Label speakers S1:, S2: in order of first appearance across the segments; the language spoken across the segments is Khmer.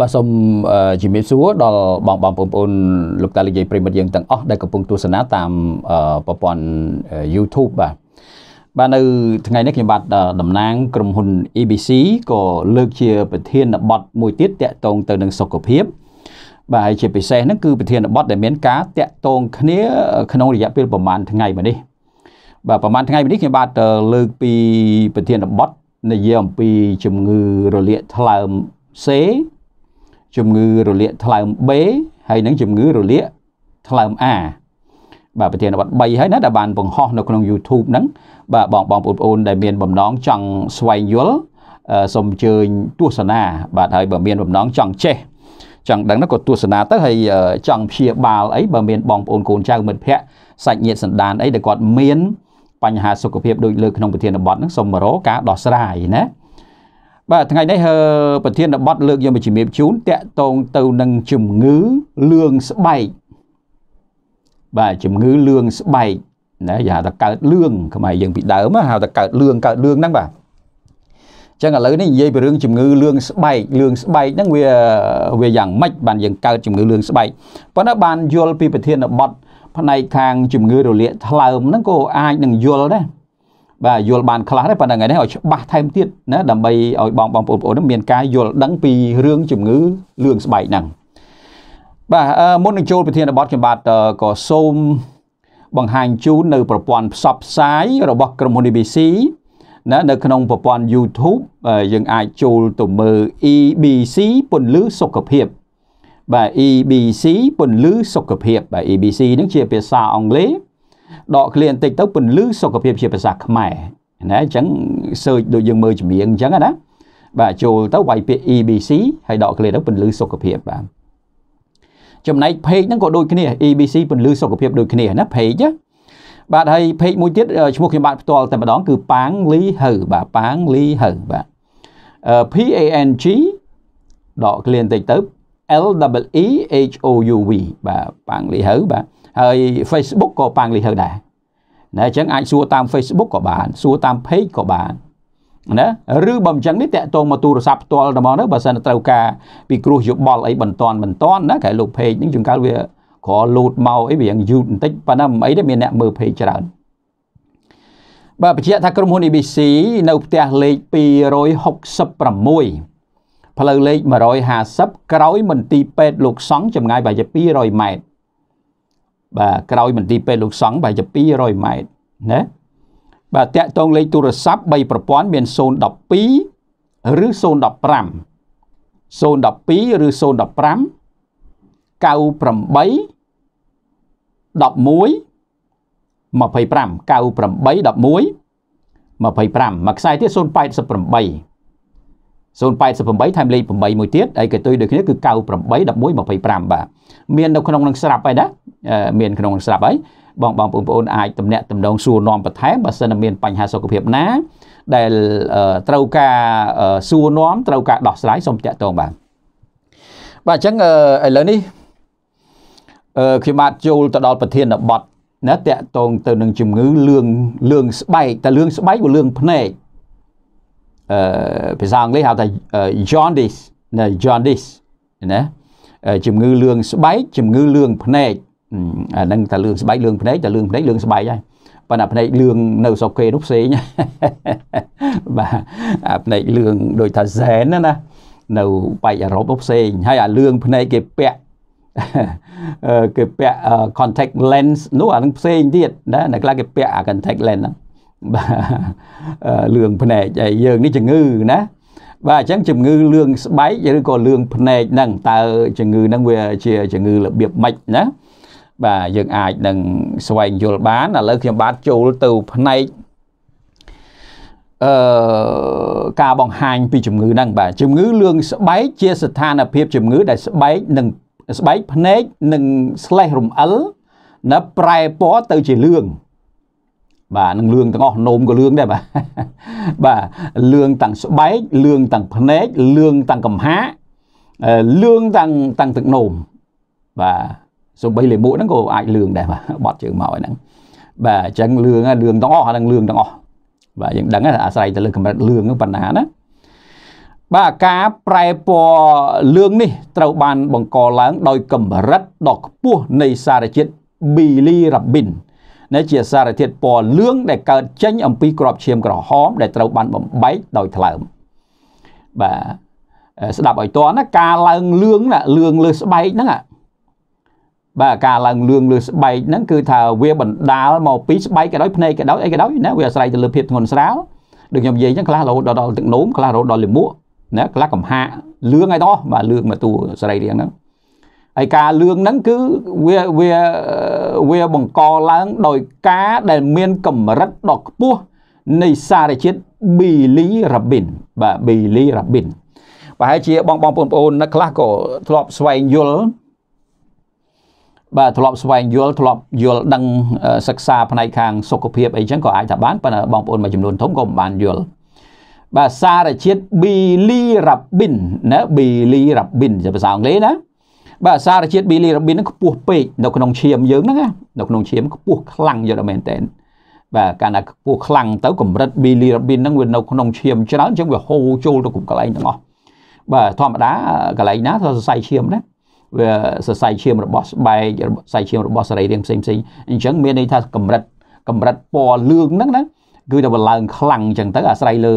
S1: បាទសូមជំរាបសួរដល់បងបងប្អូនលោកតាលោកយាយប្រិមិត្តយើងទាំងអស់ដែលកំពុងទស្សនាតាមប្រព័ន្ធ YouTube បាទបាទនៅថ្ងៃនេះខ្ញុំបាទតំណាង ក្រុមហ៊ុន EBC ក៏លើកជា ប្រធានបទមួយទៀតតាក់ទងទៅនឹងសុខភាព បាទហើយជាពិសេសហ្នឹងគឺប្រធានបទដែលមានការតាក់ទងគ្នាក្នុងរយៈពេលប្រហែលថ្ងៃមកនេះបាទប្រហែលថ្ងៃមកនេះខ្ញុំបាទលើកពីប្រធានបទនិយាយអំពីជំងឺរលាកថ្លើមសេជំងឺរលាកថ្លើម B ហើយនឹងជំងឺរលាកថ្លើម A បាទប្រធានបទ3ហើយណាដែលបានបង្ហោះនៅក្នុង YouTube ហ្នឹងបាទបងបងប្អូនដែលមានបំណងចង់ស្វែងយល់សូមអញ្ជើញទស្សនា បាទហើយបើមានបំណងចង់ចេះ ចង់ដឹងនោះក៏ទស្សនាទៅហើយចង់ព្យាបាលអីបើមានបងប្អូនកូនចៅមិត្តភ័ក្តិសាច់ញាតិសន្តានអីដែលគាត់មានបញ្ហាសុខភាពដូចលើក្នុងប្រធានបទហ្នឹងសូមមករកការដោះស្រាយណាបាទថ្ងៃនេះប្រធានបទលើកយកមកជំរាបជូនតកតងទៅនឹងជំងឺលឿងស្បែកបាទជំងឺលឿងស្បែកណាគេហៅថាកើតលឿងខ្មែរយើងពីដើមហៅថាកើតលឿងកើតលឿងហ្នឹងបាទចឹងឥឡូវនេះនិយាយពីរឿងជំងឺលឿងស្បែកលឿងស្បែកហ្នឹងវាវាយ៉ាងម៉េចបានយើងកើតជំងឺលឿងស្បែកប៉ុន្តែបានយល់ពីប្រធានបទផ្នែកខាង ជំងឺ រលាកថ្លើមហ្នឹងក៏អាចនឹងយល់ដែរបាទយល់បានខ្លះដែរប៉ុន្តែថ្ងៃនេះឲ្យច្បាស់ថែមទៀតណាដើម្បីឲ្យបងបងប្អូនបងប្អូនមានការយល់ដឹងពីរឿងជំងឺលឿងស្បែកហ្នឹងបាទមុននឹងចូលប្រធានបទខ្ញុំបាទក៏សូមបង្ហាញជូននៅប្រព័ន្ធផ្សព្វផ្សាយរបស់ក្រុមហ៊ុន ABC ណានៅក្នុងប្រព័ន្ធ YouTube យើងអាចចូលទៅមើល EBC ពន្លឺសុខភាពបាទ EBC ពន្លឺសុខភាពបាទ EBC ហ្នឹងជាភាសាអង់គ្លេសដកឃ្លាបន្តិចទៅ ពន្លឺសុខភាពជាភាសាខ្មែរណាអញ្ចឹង search ដូចយើងមើលចម្រៀងអញ្ចឹងណាបាទចូលទៅវាយពាក្យ EBC ហើយដកឃ្លាទៅពន្លឺសុខភាពបាទចំណែក page ហ្នឹងក៏ដូចគ្នា EBC ពន្លឺសុខភាពដូចគ្នាណា page ណាបាទហើយ page មួយទៀតឈ្មោះខ្ញុំបាទផ្ទាល់តែម្ដងគឺប៉ាងលីហើបាទប៉ាងលីហើបាទ P A N G ដកឃ្លាបន្តិចទៅ L W E H O U V បាទប៉ាងលីហើបាទហើយ Facebook ក៏ប៉ាំងលីហឺដែរណាអញ្ចឹងអាចសួរតាម Facebook ក៏បានសួរតាម page ក៏បានណាឬបើមិនចឹងនេះតកតងមកទូរស័ព្ទផ្ទាល់របស់នោះបើសិនត្រូវការពីគ្រោះយោបល់អីបន្តបន្តណាក្រៃលោក page នឹងជួនកាលវាក្រលូតមកអីវារៀងយូរបន្តិចប៉ុន្តែមិនអីទេមានអ្នកមើល page ច្រើនបាទបញ្ជាក់ថាក្រុមហ៊ុន ABC នៅផ្ទះលេខ266ផ្លូវលេខ150ក្រោយមន្ទីរពេទ្យលោកសង្ឃចម្ងាយប្រហែលជា200ម៉ែត្របាទក្រោយមន្ទីរពេទ្យលោកសង្ឃបែរជា200ម៉ែត្រណាបាទតាក់ទងលេខទូរស័ព្ទ3ប្រព័ន្ធមាន012ឬ015 012ឬ015 98 11 25 98 11 25មួយខ្សែទៀត088 088ថែមលេខ8មួយទៀតហើយគេទុយដូចគ្នាគឺ98 11 25បាទមាននៅក្នុងនឹងស្រាប់ហើយណាមានក្នុងនឹងស្រាប់ហើយបងបងបងប្អូនអាចតំណាក់តំណងសួរនាំបន្ថែមបើសិនមានបញ្ហាសុខភាពណាដែលត្រូវការសួរនាំត្រូវការដោះស្រាយសូមតាក់ទងបាទបាទអញ្ចឹងឥឡូវនេះអឺខ្ញុំបាទចូលទៅដល់ប្រធានបទណាតាក់ទងទៅនឹងជំងឺលឿងលឿងស្បែកតើលឿងស្បែកឬលឿងភ្នែកអឺភាសាអង់គ្លេសហៅថា jaundice ណា jaundice ណាជំងឺលឿងស្បែកជំងឺលឿងភ្នែកអាហ្នឹងតែលឿងស្បែកលឿងភ្នែកតែលឿងភ្នែកលឿងស្បែកហើយប៉ុន្តែភ្នែកលឿងនៅស្រុកគេនោះផ្សេងបាទអាភ្នែកលឿងដូចថាសែនណាណានៅប៉ែកអឺរ៉ុបផ្សេងហើយអាលឿងភ្នែកគេពាក់គេពាក់ contact lens នោះអានឹងផ្សេងទៀតណាអ្នកខ្លះគេពាក់អា contact lens ហ្នឹងបាទលឿងភ្នែកហើយយើងនេះជំងឺណាបាទអញ្ចឹងជំងឺលឿងស្បែកឬក៏លឿងភ្នែកហ្នឹងតើជំងឺហ្នឹងវាជាជំងឺរបៀបម៉េចណាបាទយើងអាចនឹងស្វែងយល់បានឥឡូវខ្ញុំបាទចូលទៅផ្នែកអឺការបង្ហាញពីជំងឺហ្នឹងបាទជំងឺលឿងស្បែកជាស្ថានភាពជំងឺដែលស្បែកនិងស្បែកភ្នែកនិងស្លេះរំអិលណាប្រែពណ៌ទៅជាលឿងបាទនឹងលឿងទាំងអស់នោមក៏លឿងដែរបាទបាទលឿងទាំងស្បែកលឿងទាំងភ្នែកលឿងទាំងកំហាលឿងទាំងទាំងទឹកនោមបាទសូម្បីលេមួកហ្នឹងក៏អាចលឿងដែរបាទបត់ជើងមកហ្នឹងបាទអញ្ចឹងលឿងលឿងទាំងអស់ហ្នឹងលឿងទាំងអស់បាទយើងដឹងអាស្រ័យទៅលើកម្រិតលឿងហ្នឹងប៉ុណ្ណាណាបាទការប្រែពណ៌លឿងនេះ ត្រូវបានបង្កឡើង ដោយ កម្រិតដ៏ខ្ពស់នៃសារជាតិ bilirubin នៃជាសារធាតុពណ៌លឿងដែលកើតចេញអំពីក្របឈាមក្រហមដែលត្រូវបានបំបែកដោយថ្លើមបាទស្ដាប់ឲ្យតណាការឡើងលឿងណាលឿងលើស្បែកហ្នឹងបាទការឡើងលឿងលើស្បែកហ្នឹងគឺថាវាបណ្ដាលមកពីស្បែកក៏ដោយភ្នែកក៏ដោយអីក៏ដោយណាវាអាស្រ័យទៅលើភាពធ្ងន់ស្រាលដូចខ្ញុំនិយាយអញ្ចឹងខ្លះរហូតដល់ទឹកនោមខ្លះរហូតដល់លាមកណាខ្លះកំហាលឿងឯតោះបាទលឿងមកទូសរីរាង្គហ្នឹងហើយការលឿងហ្នឹងគឺវាវាវាបង្កឡើងដោយការដែលមាន កម្រិតដ៏ខ្ពស់នៃសារជាតិ bilirubin បាទ bilirubin ប្រហែលជាបងបងប្អូនអ្នកខ្លះក៏ធ្លាប់ស្វែងយល់បាទធ្លាប់ស្វែងយល់ធ្លាប់យល់ដឹង សិក្សាផ្នែកខាងសុខភាពអីចឹងក៏អាចថាបានប៉ុន្តែបងប្អូនមួយចំនួនធំក៏មិនបានយល់បាទសារជាតិ bilirubin ណា bilirubin ជាភាសាអង់គ្លេសណាបាទសារជាតិប៊ីលីរ៉ាប៊ីនហ្នឹងខ្ពស់ពេកនៅក្នុងឈាមយើងហ្នឹងណានៅក្នុងឈាមខ្ពស់ខ្លាំងយល់មែនតើបាទកាលណាខ្ពស់ខ្លាំងទៅកម្រិតប៊ីលីរ៉ាប៊ីនហ្នឹងវានៅក្នុងឈាមច្រើនអញ្ចឹងវាហូរចូលទៅគ្រប់កន្លែងទាំងអស់បាទធម្មតាកន្លែងណាក៏សរសៃឈាមដែរវាសរសៃឈាមរបស់ស្បែកសរសៃឈាមរបស់សរីរាង្គផ្សេងផ្សេងអញ្ចឹងមានន័យថាកម្រិតកម្រិតពណ៌លឿងហ្នឹងណាគឺតែវាឡើងខ្លាំងអញ្ចឹងទៅអាស្រ័យលើ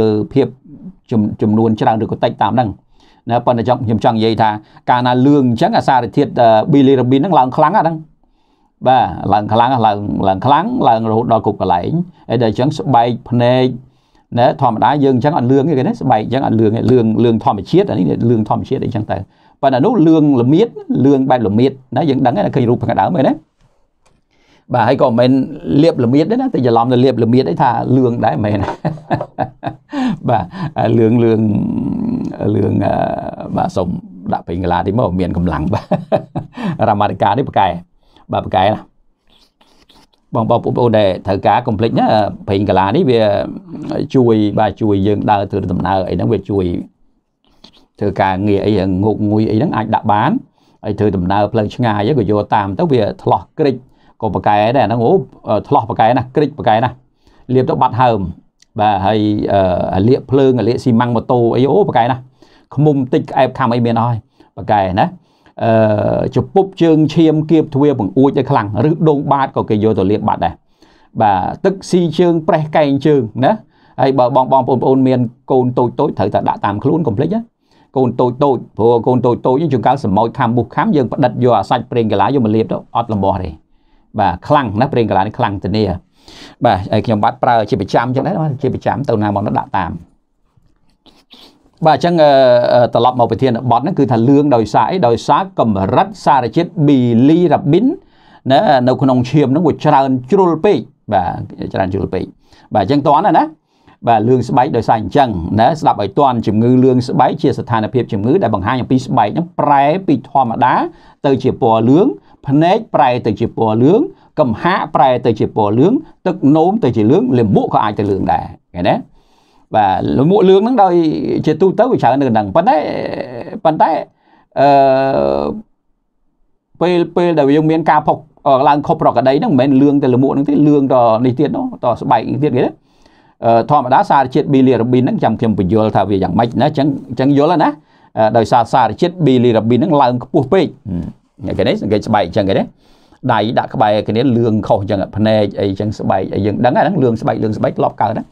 S1: លើភាពចំនួនច្រើនឬក៏តិចតាមហ្នឹងណាប៉ុន្តែចង់ខ្ញុំចង់និយាយថាកាលណាលឿងអញ្ចឹងអាសារធាតុ bilirubin ហ្នឹងឡើងខ្លាំងអាហ្នឹងបាទឡើងខ្លាំងឡើងឡើងខ្លាំងឡើងរហូតដល់គ្រប់កន្លែងហើយដល់អញ្ចឹងស្បែកភ្នែកណាធម្មតាយើងអញ្ចឹងអត់លឿងទេគេណាស្បែកអញ្ចឹងអត់លឿងទេលឿងលឿងធម្មជាតិអានេះលឿងធម្មជាតិអីអញ្ចឹងទៅប៉ុន្តែនោះលឿងល្មៀតលឿងបែបល្មៀតណាយើងដឹងហើយឃើញរូបខាងដើមហ្នឹងណាបាទហើយក៏មិនមែនលៀបល្មៀតទេណាតែច្រឡំទៅលៀបល្មៀតឯថាលឿងដែរមែនបាទលឿងលឿងលឿងបាទសុំដាក់ពេញកាឡាទីមកមានកម្លាំងបាទរមាតិកានេះប្រកែបាទប្រកែណាបងបងបងប្អូនដែលត្រូវការកុំភ្លេចណាពេញកាឡានេះវាជួយបាទជួយយើងដើរធ្វើដំណើរអីហ្នឹងវាជួយធ្វើការងារអីងោកងួយអីហ្នឹងអាចដាក់បានហើយធ្វើដំណើរផ្លូវឆ្ងាយក៏យកតាម ទៅវាឆ្លោះក្រិចក៏ប៉កែដែរអាហ្នឹងអូឆ្លោះប៉កែណាក្រិចប៉កែណាលាបទៅបាត់ហើមបាទហើយអាលៀកភ្លើងអាលៀកស៊ីម៉ាំងម៉ូតូអីអូប៉កែណាខ្មុំតិចក្អែបខំអីមានអស់ហើយប៉កែណាអឺចពុបជើងឈាមគៀបទ្វាបង្អួចឲ្យខ្លាំងឬដងបាតក៏គេយកទៅលាបបាត់ដែរបាទទឹកស៊ីជើងប្រេះកែងជើងណាហើយបើបងបងបងប្អូនមានកូនតូចតូចត្រូវតែដាក់តាមខ្លួនកុំភ្លេចណាកូនតូចតូចព្រោះកូនតូចតូចជាងកាលសម្ោចខំមុខខំយើងផ្ដិតយកអាសាច់ប្រេងកាឡាយកមកលាបទៅអត់លំបោះទេបាទខ្លាំងណាស់ប្រេងកាឡានេះខ្លាំងធានា បាទហើយខ្ញុំបាត់ប្រើជាប្រចាំចឹងដែរជាប្រចាំទៅណាមកដាក់តាមបាទអញ្ចឹងត្រឡប់មកប្រធានបទហ្នឹងគឺថាលឿងដោយសារអីដោយសារកម្រិតសារជាតិ bilirubin ណានៅក្នុងឈាមហ្នឹងវាច្រើនជ្រុលពេកបាទច្រើនជ្រុលពេកបាទអញ្ចឹងតន់ណាបាទលឿងស្បែកដោយសារអញ្ចឹងណាស្ដាប់ឲ្យតន់ជំងឺលឿងស្បែកជាស្ថានភាពជំងឺដែលបង្ហាញអំពីស្បែកហ្នឹងប្រែពីធម្មតា ទៅជាពណ៌លឿងភ្នែកប្រែ ទៅជាពណ៌លឿងកំហាប្រែទៅជាពណ៌លឿងទឹកនោមទៅជាលឿងលាមកក៏អាចទៅលឿងដែរឃើញទេបាទលាមកលឿងហ្នឹងដោយជាទូទៅវាច្រើននៅក្នុងប៉ុន្តែប៉ុន្តែអឺពេលពេលដែលយើងមានការផុសឡើងខុសប្រកដីហ្នឹងមិនមែនលឿងតែលាមកហ្នឹងទេលឿងតនេះទៀតនោះតស្បែកទៀតគេទេធម្មតាសារជាតិ bilirubin ហ្នឹងចាំខ្ញុំបញ្យល់ថាវាយ៉ាងម៉េចណាអញ្ចឹងអញ្ចឹងយល់ហើយណាដោយសារសារជាតិ bilirubin ហ្នឹងឡើងខ្ពស់ពេកអ្នកគេនេះសង្កេតស្បែកអញ្ចឹងគេណាដៃដាក់ក្បែរគ្នាលឿងខុសអញ្ចឹងភ្នែកអីអញ្ចឹងស្បែកអីយើងដឹងហ្នឹងលឿងស្បែកលឿងស្បែកធ្លាប់កើតណា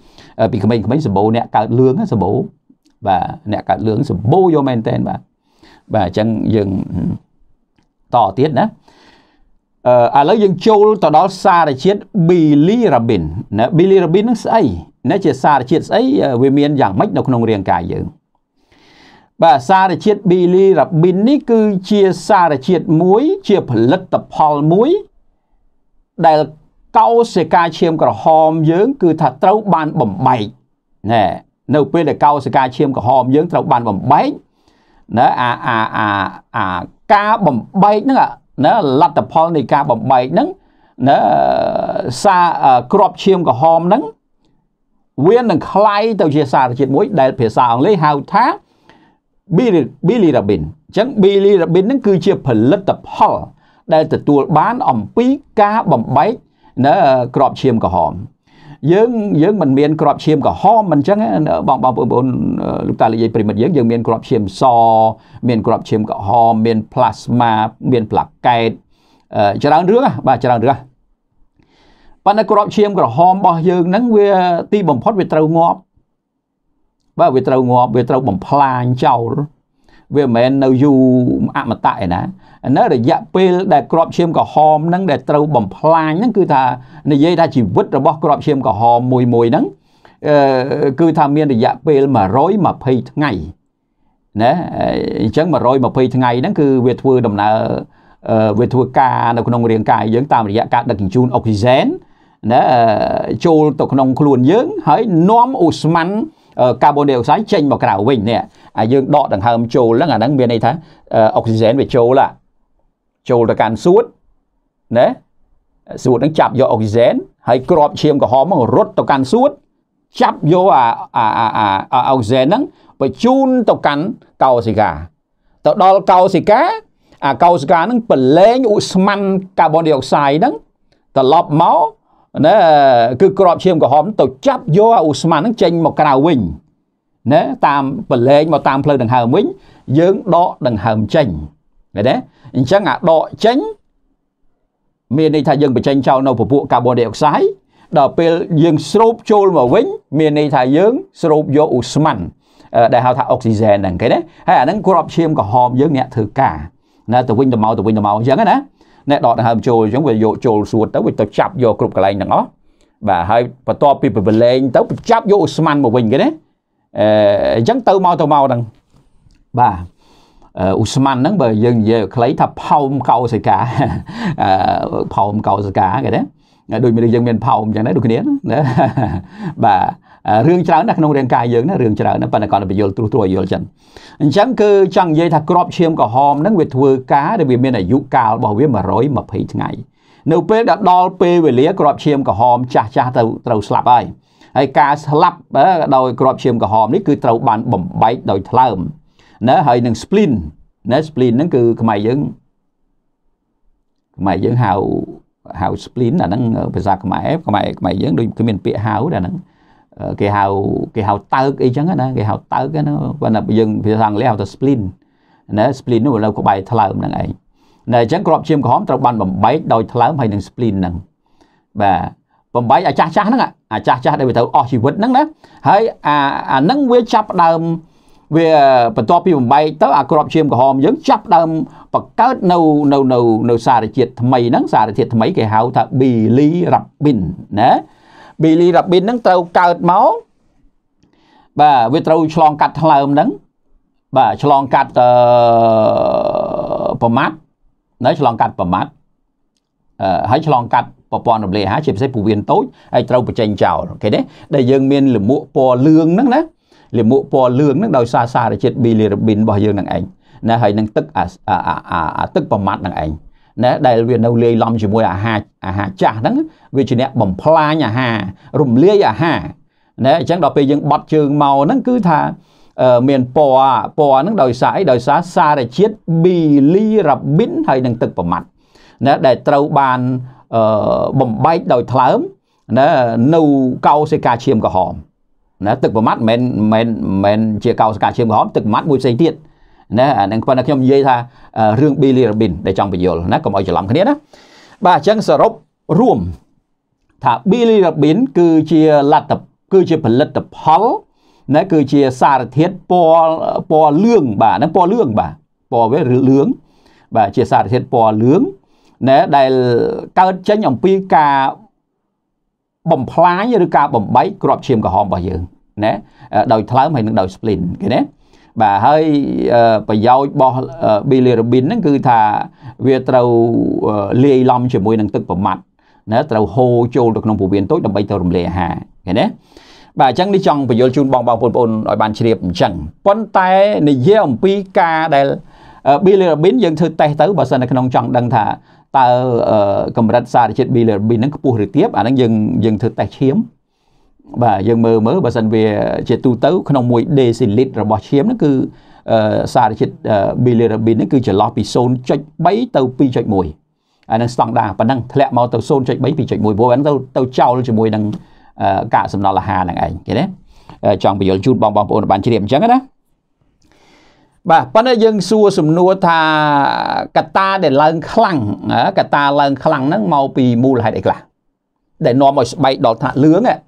S1: ពីក្មេងៗសម្បូរអ្នកកើតលឿងសម្បូរបាទអ្នកកើតលឿងសម្បូរយកមែនតែនបាទបាទអញ្ចឹងយើងតទៀតណាអឺឥឡូវយើងចូលទៅដល់សារជាតិ bilirubin ណា bilirubin នឹងស្អីណាជាសារជាតិស្អីវាមានយ៉ាងម៉េចនៅក្នុងរាងកាយយើងបាទសារជាតិប៊ីលីរ៉ាប៊ីននេះគឺជាសារជាតិមួយ ជាផលិតផលមួយ ដែលកោសិកាឈាមក្រហមយើង គឺថាត្រូវបានបំបែកណែនៅពេលដែលកោសិកាឈាមក្រហមយើង ត្រូវបានបំបែកណាអាអាអាអាការបំបែកហ្នឹងណាលទ្ធផលនៃការបំបែកហ្នឹងណាសារក្របឈាមក្រហមហ្នឹងវានឹងคล้ายទៅជាសារជាតិមួយដែលភាសាអង់គ្លេសហៅថា Billy Robin អញ្ចឹង Billy Robin ហ្នឹងគឺជាផលិតផល ដែលទទួលបានអំពីការបំបែកនៅក្របឈាមក្រហមយើង យើង មិនមានក្របឈាមក្រហមមិនអញ្ចឹងបងបងប្អូនលោកតាលោកយាយប្រិមិត្តយើង យើងមានក្របឈាមស មានក្របឈាមក្រហមមាន plasma មានប្លាកែតច្រើនរឿងបាទច្រើនរឿងប៉ុន្តែក្របឈាមក្រហមរបស់យើងហ្នឹងវា ទីបំផុតវាត្រូវងាប់បើវាត្រូវងាប់វាត្រូវបំផ្លាញចោលវាមិនមែននៅយូរអមតៈឯណានៅរយៈពេលដែលក្របឈាមក្រហមហ្នឹងដែលត្រូវបំផ្លាញហ្នឹងគឺថានិយាយថាជីវិតរបស់ក្របឈាមក្រហមមួយមួយហ្នឹងគឺថាមានរយៈពេល120ថ្ងៃណាអញ្ចឹង120ថ្ងៃហ្នឹង គឺវាធ្វើដំណើរវាធ្វើការនៅក្នុងរាងកាយយើងតាមរយៈការដឹកជញ្ជូនអុកស៊ីហ្សែនណាចូលទៅក្នុងខ្លួនយើង ហើយនាំអូស្មန်កាបូនឌីអុកសាយចេញមកក្រៅវិញនេះអាយើងដកដង្ហើមចូលហ្នឹងអាហ្នឹងមានន័យថាអុកស៊ីហ្សែនវាចូលឡាចូលទៅកាន់សួតណាសួតហ្នឹងចាប់យកអុកស៊ីហ្សែនហើយក្របឈាមក្រហមហ្នឹងរត់ទៅកាន់សួតចាប់យកអាអាអាអុកស៊ីហ្សែនហ្នឹងបញ្ជូនទៅកាន់កោសិកា ទៅដល់កោសិកាអាកោសិកាហ្នឹងប្រឡែងឧស្ម័នកាបូនឌីអុកសាយហ្នឹងត្រឡប់មកណាគឺក្របឈាមក្រហមទៅចាប់យកអាអូស្មန်ហ្នឹងចេញមកក្រៅវិញណាតាមប្រឡែងមកតាមផ្លូវដង្ហើមវិញយើងដកដង្ហើមចេញឃើញទេអញ្ចឹងអាដកចេញមានន័យថាយើងបញ្ចេញចោលនៅពពួកកាបូនឌីអុកសាយដល់ពេលយើងស្រូបចូលមកវិញ មានន័យថាយើងស្រូបយកអូស្មန်ដែលហៅថាអុកស៊ីហ្សែនហ្នឹងគេណាហើយអាហ្នឹងក្របឈាមក្រហមយើងអ្នកធ្វើការណាទៅវិញទៅមកទៅវិញទៅមកអញ្ចឹងណាអ្នកដកដង្ហើមចូលអញ្ចឹងវាយកចូលសួតទៅវាទៅចាប់យកគ្រប់កន្លែងទាំងអស់បាទហើយបន្ទាប់ពីប្រឡែងទៅចាប់យកឧស្ម័នមកវិញគេណាអញ្ចឹងទៅមកទៅមកហ្នឹងបាទឧស្ម័នហ្នឹងបើយើងនិយាយខ្លីថាផោមកោសិកាផោមកោសិកាគេណាដូចមានយើងមានផោមអញ្ចឹងដែរដូចគ្នាណាបាទរឿងច្រើនណាស់ក្នុងរាងកាយយើងណារឿងច្រើនណាស់ប៉ុន្តែគាត់ទៅយល់ទ្រុសទ្រោយយល់ចឹងអញ្ចឹងគឺចង់និយាយថាក្របឈាមក្រហមហ្នឹងវាធ្វើការដែលវាមានអាយុកាលរបស់វា120ថ្ងៃនៅពេលដែលដល់ពេលវេលាក្របឈាមក្រហមចាស់ចាស់ទៅត្រូវស្លាប់ហើយហើយការស្លាប់ដោយក្របឈាមក្រហមនេះគឺត្រូវបានបំបែកដោយថ្លើមណាហើយនឹង spleen ណា spleen ហ្នឹងគឺខ្មែរយើងខ្មែរយើងហៅហៅ spleen អាហ្នឹងភាសាខ្មែរខ្មែរខ្មែរយើងដូចគឺមានពាក្យហៅដែរហ្នឹងគេហៅគេហៅតើកអីចឹងណាគេហៅតើកណាប៉ុន្តែយើងភាសាអង់គ្លេសហៅថា spleen ណា spleen នោះនៅក្បែរថ្លើមហ្នឹងឯងណាអញ្ចឹងក្របឈាមក្រហមត្រូវបានបំបែកដោយថ្លើមហើយនឹង spleen ហ្នឹងបាទបំបែកអាចាស់ចាស់ហ្នឹងអាចាស់ចាស់ដែលវាត្រូវអស់ជីវិតហ្នឹងណាហើយអាអាហ្នឹងវាចាប់ដើមវាបន្ទាប់ពីបំបែកទៅអាក្របឈាមក្រហមយើងចាប់ដើមបង្កើតនៅនៅនៅនៅសារជាតិថ្មីហ្នឹងសារធាតុថ្មីគេហៅថា bilirubin ណា Billy Rabbit ហ្នឹងត្រូវកើតមកបាទវាត្រូវឆ្លងកាត់ថ្លើមហ្នឹងបាទឆ្លងកាត់អឺប្រមាត់នៅឆ្លងកាត់ប្រមាត់អឺហើយឆ្លងកាត់ប្រព័ន្ធរំលាយអាហារជាពិសេសពោះវៀនតូចហើយត្រូវបញ្ចេញចោលអូខេទេដែលយើងមានលាមកពណ៌លឿងហ្នឹងណាលាមកពណ៌លឿងហ្នឹងដោយសារសារជាតិ bilirubin របស់យើងហ្នឹងឯងណាហើយនឹងទឹកអាទឹកប្រមាត់ហ្នឹងឯងណាដែលវានៅលាយឡំជាមួយអាហារអាហារចាស់ហ្នឹងវាជាអ្នកបំផ្លាញអាហាររំលាយអាហារណាអញ្ចឹងដល់ពេលយើងបត់ជើងមកហ្នឹងគឺថាមានពណ៌ពណ៌ហ្នឹងដោយសារអីដោយសារសារជាតិប៊ីលីរ៉ាប៊ីនហើយនឹងទឹកប្រមាត់ណាដែលត្រូវបានបំបែកដោយថ្លើមណានៅកោសិកាឈាមក្រហមណាទឹកប្រមាត់មិនមែនមិនមែនជាកោសិកាឈាមក្រហមទឹកប្រមាត់មួយផ្សេងទៀតណាអានឹងប៉ុន្តែខ្ញុំនិយាយថារឿង bilirubin ដែលចង់បញ្យល់ណាកុំឲ្យច្រឡំគ្នាណាបាទអញ្ចឹងសរុបរួមថា bilirubin គឺជាលទ្ធគឺជាផលិតផលណាគឺជាសារធាតុពណ៌ពណ៌លឿងបាទហ្នឹងពណ៌លឿងបាទពណ៌វាលឿងបាទជាសារធាតុពណ៌លឿងណាដែលកើតចេញអំពីការបំផ្លាញឬការបំបែកក្របឈាមក្រហមរបស់យើងណាដោយថ្លើមហើយនឹងដោយ spleen គេណាបាទហើយប្រយោជន៍របស់ bilirubin ហ្នឹងគឺថាវាត្រូវលាយឡំជាមួយ នឹងទឹកប្រមាត់ណាត្រូវហូរចូលទៅក្នុងពោះវៀនតូចដើម្បីទៅរំលាយអាហារឃើញទេបាទអញ្ចឹងនេះចង់បញ្យល់ជូនបងបងប្អូនឲ្យបានជ្រាបអញ្ចឹងប៉ុន្តែនិយាយអំពីការដែល bilirubin យើងធ្វើតេស្តទៅបើសិននៅក្នុងចង់ដឹងថាតើកម្រិត សារជាតិ bilirubin ហ្នឹងខ្ពស់ឬទាបអាហ្នឹងយើងយើងធ្វើតេស្តឈាមបាទយើងមើលមើលបើសិនវាជាទូទៅក្នុងមួយ deciliter របស់ឈាមហ្នឹងគឺសារជាតិ bilirubin ហ្នឹងគឺចន្លោះពី0.3ទៅ2.1អានឹងស្តង់ដាប៉ុណ្ណឹងធ្លាក់មកទៅ0.3 2.1ព្រោះហ្នឹងទៅទៅចោលជាមួយនឹងកាកសំណល់អាហារហ្នឹងឯងគេណាចង់បញ្យល់ជូនបងបងប្អូនបានជ្រាបអញ្ចឹងណាបាទប៉ុន្តែយើងសួរសំណួរថាកតាដែលឡើងខ្លាំងកតាឡើងខ្លាំងហ្នឹងមកពីមូលហេតុអីខ្លះដែលនាំឲ្យស្បែកដល់ថ្នាក់លឿងហ្នឹង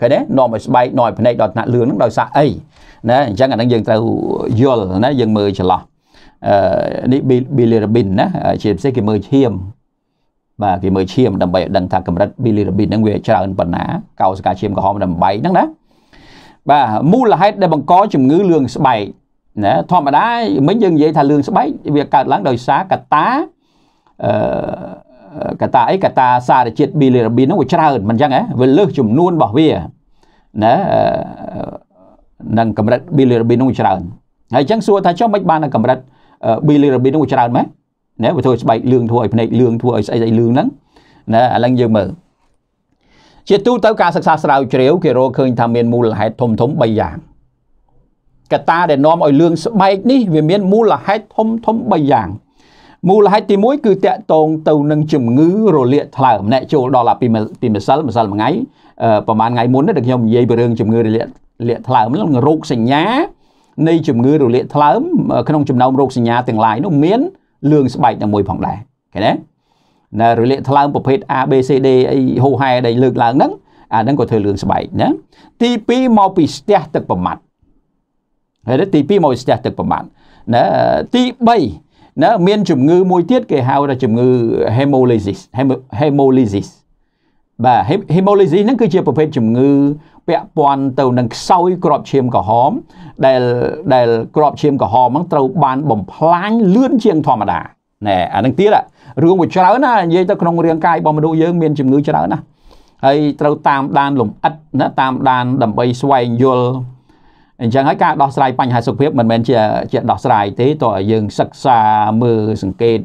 S1: ឃើញទេនាំឲ្យស្បែកនាំឲ្យភ្នែកដល់ថ្នាក់លឿងហ្នឹងដោយសារអីណាអញ្ចឹងអាហ្នឹងយើងត្រូវយល់ណាយើងមើលច្រឡោះអឺនេះ bilirubin ណាជាពិសេសគេមើលឈាមបាទគេមើលឈាមដើម្បីឲ្យដឹងថាកម្រិត bilirubin ហ្នឹងវាច្រើនប៉ុណ្ណាកោសិកាឈាមក្រហមដើម្បីហ្នឹងណាបាទមូលហេតុដែលបង្កជំងឺលឿងស្បែកណាធម្មតា មិញយើងនិយាយថាលឿងស្បែកវាកើតឡើងដោយសារកត្តាអឺកតាអីកតាសារជាតិប៊ីលីរ៉ាប៊ីនហ្នឹងវាច្រើនមិនអញ្ចឹងហ៎វាលើសចំនួនរបស់វាណានឹងកម្រិតប៊ីលីរ៉ាប៊ីនហ្នឹងវាច្រើនហើយអញ្ចឹងសួរថាចុះមិនបានកម្រិតប៊ីលីរ៉ាប៊ីនហ្នឹងវាច្រើនម៉េចណាវាធ្វើស្បែកលឿងធ្វើឲ្យភ្នែកលឿងធ្វើឲ្យស្អីស្អីលឿងហ្នឹងណាឥឡូវយើងមើលជាទូទៅការសិក្សាស្រាវជ្រាវគេរកឃើញថាមានមូលហេតុធំធំ3យ៉ាងកត្តាដែលនាំឲ្យលឿងស្បែកនេះ វាមានមូលហេតុធំធំ3យ៉ាងមូលហេតុទី1គឺតកតងទៅនឹងជំងឺរលាកថ្លើមអ្នកចូលដល់អាពីពីម្សិលម្សិលមួយថ្ងៃប្រហែលថ្ងៃមុននេះដែលខ្ញុំនិយាយពីរឿងជំងឺរលាកលាកថ្លើមនឹងរោគសញ្ញានៃជំងឺរលាកថ្លើមក្នុងចំណោមរោគសញ្ញាទាំងឡាយនោះមានលឿងស្បែកតែមួយផងដែរឃើញទេណារលាកថ្លើមប្រភេទ A B C D អីហូហែដែលលើកឡើងហ្នឹងអាហ្នឹងក៏ធ្វើលឿងស្បែកណាទី2មកពីស្ទះទឹកប្រមាត់ហើយទី2មកស្ទះទឹកប្រមាត់ណាទី3ណាមាន ជំងឺ មួយទៀតគេហៅថាជំងឺ hemolysis hemolysis បាទ hemolysis ហ្នឹងគឺជា ប្រភេទជំងឺ ពាក់ព័ន្ធទៅនឹងខ្សោយក្របឈាមក្រហម ដែលដែល ក្របឈាមក្រហមហ្នឹងត្រូវបានបំផ្លាញលឿនជាងធម្មតាណែអាហ្នឹងទៀតរឿងវាច្រើនណាស់និយាយទៅក្នុងរាងកាយរបស់មនុស្សយើងមានជំងឺច្រើនណាស់ហើយត្រូវតាមដានលំអិតណាតាមដានដើម្បីស្វែងយល់អញ្ចឹងហើយការដោះស្រាយបញ្ហាសុខភាពមិនមែនជាជាដោះស្រាយទេតើយើងសិក្សាមើលសង្កេត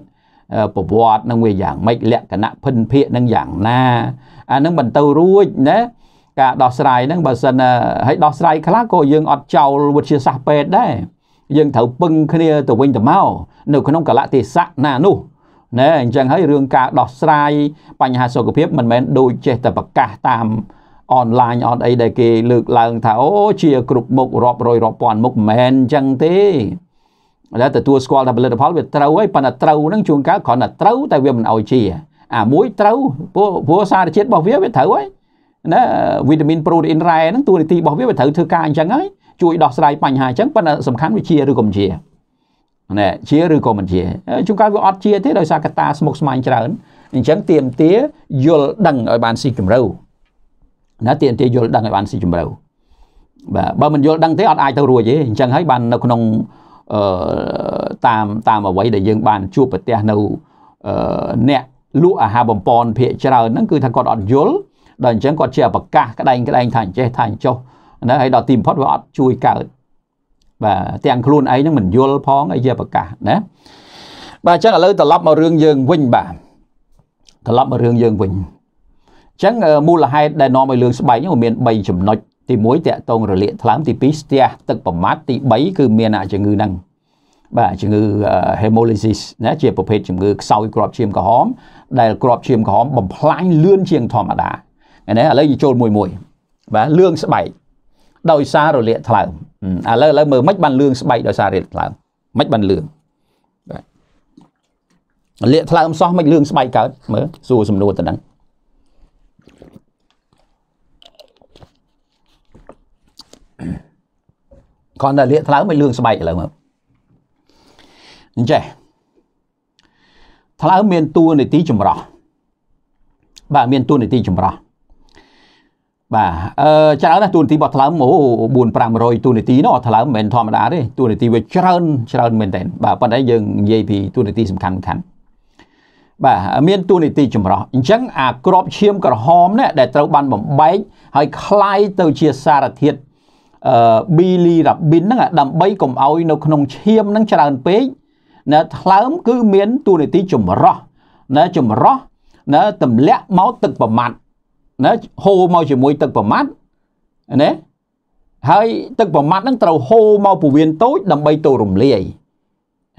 S1: ប្រវត្តិនឹងវាយ៉ាងម៉េចលក្ខណៈភិនភាកនឹងយ៉ាងណាអានឹងបន្តរួចណាការដោះស្រាយហ្នឹងបើសិនឲ្យដោះស្រាយខ្លះក៏យើងអត់ចោលវិទ្យាសាស្ត្រពេទ្យដែរយើងត្រូវពឹងគ្នាទៅវិញទៅមកនៅ ក្នុងកលៈទេសៈណានោះណែអញ្ចឹងហើយរឿងការដោះស្រាយបញ្ហាសុខភាពមិនមែនដូចចេះតែប្រកាសតាមអនឡាញអត់អីដែលគេលើកឡើងថាអូជាគ្រប់មុខរាប់រយរាប់ពាន់មុខមិនមែនអញ្ចឹងទេដែលទទួលស្គាល់ថាផលិតផលវាត្រូវហើយប៉ុន្តែត្រូវហ្នឹងជួនកាលគ្រាន់តែត្រូវតែវាមិនអោយជាអាមួយត្រូវព្រោះសារជាតិរបស់វាវាត្រូវហើយណាវីតាមីនប្រូតេអ៊ីនរ៉ែហ្នឹងតួនាទីរបស់វាវាត្រូវធ្វើការអញ្ចឹងហើយជួយដោះស្រាយបញ្ហាអញ្ចឹងប៉ុន្តែសំខាន់វាជាឬក៏មិនជាណែជាឬក៏មិនជាជួនកាលវាអត់ជាទេដោយសារកត្តាស្មុគស្មាញច្រើនអញ្ចឹងទៀមទាយល់ដឹងឲ្យបានស៊ីជម្រៅណាទាមទារយល់ដឹងឲ្យបានស៊ីជម្រៅបាទបើមិនយល់ដឹងទេអត់អាចទៅរួចទេអញ្ចឹងហើយបាននៅក្នុងអឺតាមតាមអ្វីដែលយើងបានជួបប្រទះនៅអឺអ្នកលក់អាហារបំពន់ភាកច្រើនហ្នឹងគឺថាគាត់អត់យល់ដល់អញ្ចឹងគាត់ជាប្រកាសក្តែងក្តែងថាអញ្ចេះថាអញ្ចោះណាហើយដល់ទីបំផុតវាអត់ជួយកើតបាទទាំងខ្លួនឯងហ្នឹងមិនយល់ផងអីជាប្រកាសណាបាទអញ្ចឹងឥឡូវត្រឡប់មករឿងយើងវិញបាទត្រឡប់មករឿងយើងវិញចឹងមូលហេតុដែលនាំឲ្យលឿងស្បែកហ្នឹងមាន3ចំណុចទី1តាក់ទងរលាកថ្លើមទី2ស្ទះទឹកប្រមាត់ទី3គឺមានអាជំងឺហ្នឹងបាទជំងឺ hemolysis ណាជាប្រភេទជំងឺខ្សោយគ្រាប់ឈាមក្រហម ដែលគ្រាប់ឈាមក្រហម បំផ្លាញលឿនជាងធម្មតាឥឡូវឥឡូវយើងចូលមួយមួយបាទលឿងស្បែកដោយសាររលាកថ្លើមឥឡូវឥឡូវមើលមិនបានលឿងស្បែកដោយសាររលាកថ្លើមមិនបានលឿងបាទរលាកថ្លើមសោះមិនលឿងស្បែកកើតមើលសួរសំណួរទៅដល់គ្រាន់តែលាកថ្លើមមិនលឿងស្បែកឥឡូវមើលអញ្ចេះថ្លើមមានតួនាទីចម្រោះបាទមានតួនាទីចម្រោះបាទអឺច្រើនណាស់តួនាទីរបស់ថ្លើមអូ4 500តួនាទីនោះថ្លើមមិនមែនធម្មតាទេតួនាទីវាច្រើនច្រើនមែនតើបាទប៉ុន្តែយើងនិយាយពីតួនាទីសំខាន់សំខាន់បាទមានតួនាទីចម្រោះអញ្ចឹងអាក្របឈាមក្រហមនេះដែលត្រូវបានបំបែកហើយคล้ายទៅជាសារធាតុប៊ីលីរ៉ាប៊ីនហ្នឹងដើម្បីកុំឲ្យ នៅក្នុងឈាមហ្នឹងច្រើនពេកណាថ្លើមគឺមានតួនាទីចម្រោះណាចម្រោះណាទម្លាក់មកទឹកប្រមាត់ណាហូរមកជាមួយទឹកប្រមាត់ណាហើយទឹកប្រមាត់ហ្នឹងត្រូវហូរមកពវៀនតូច ដើម្បីទៅរំលាយ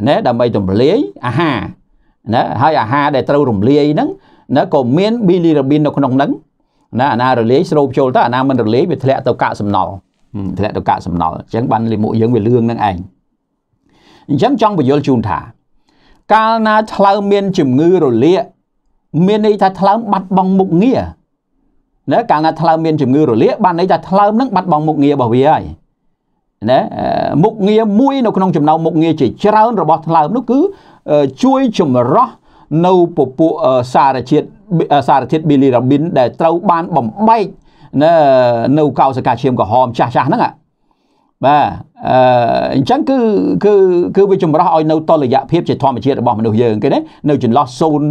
S1: ណាដើម្បីទម្លាយអាហារណាហើយអាហារដែលត្រូវរំលាយហ្នឹងណាក៏មានប៊ីលីរ៉ាប៊ីននៅក្នុងហ្នឹងណាអាណារលាយស្រូបចូលទៅអាណាមិនរលាយវាធ្លាក់ទៅកាកសំណល់ធ្លាក់ទៅកាកសំណល់អញ្ចឹងបានលាមកយើងវាលឿងនឹងឯងអញ្ចឹងចង់បញ្យល់ជូនថាកាលណាថ្លើមមានជំងឺរលាកមានន័យថាថ្លើមបាត់បង់មុខងារណាកាលណាថ្លើមមានជំងឺរលាកបានន័យថាថ្លើមនឹងបាត់បង់មុខងាររបស់វាហើយណាមុខងារមួយនៅក្នុងចំណោមមុខងារជាច្រើនរបស់ថ្លើមនោះគឺជួយចម្រោះនៅពពួកសារជាតិសារធាតុប៊ីលីរ៉ាមីន ដែលត្រូវបានបំបែកនៅនៅកោសិកាឈាមក្រហមចាស់ចាស់ហ្នឹងបាទអញ្ចឹងគឺគឺគឺវាចម្រោះឲ្យនៅតលយៈភាពជាធម្មជាតិរបស់មនុស្សយើងគេណានៅចន្លោះ0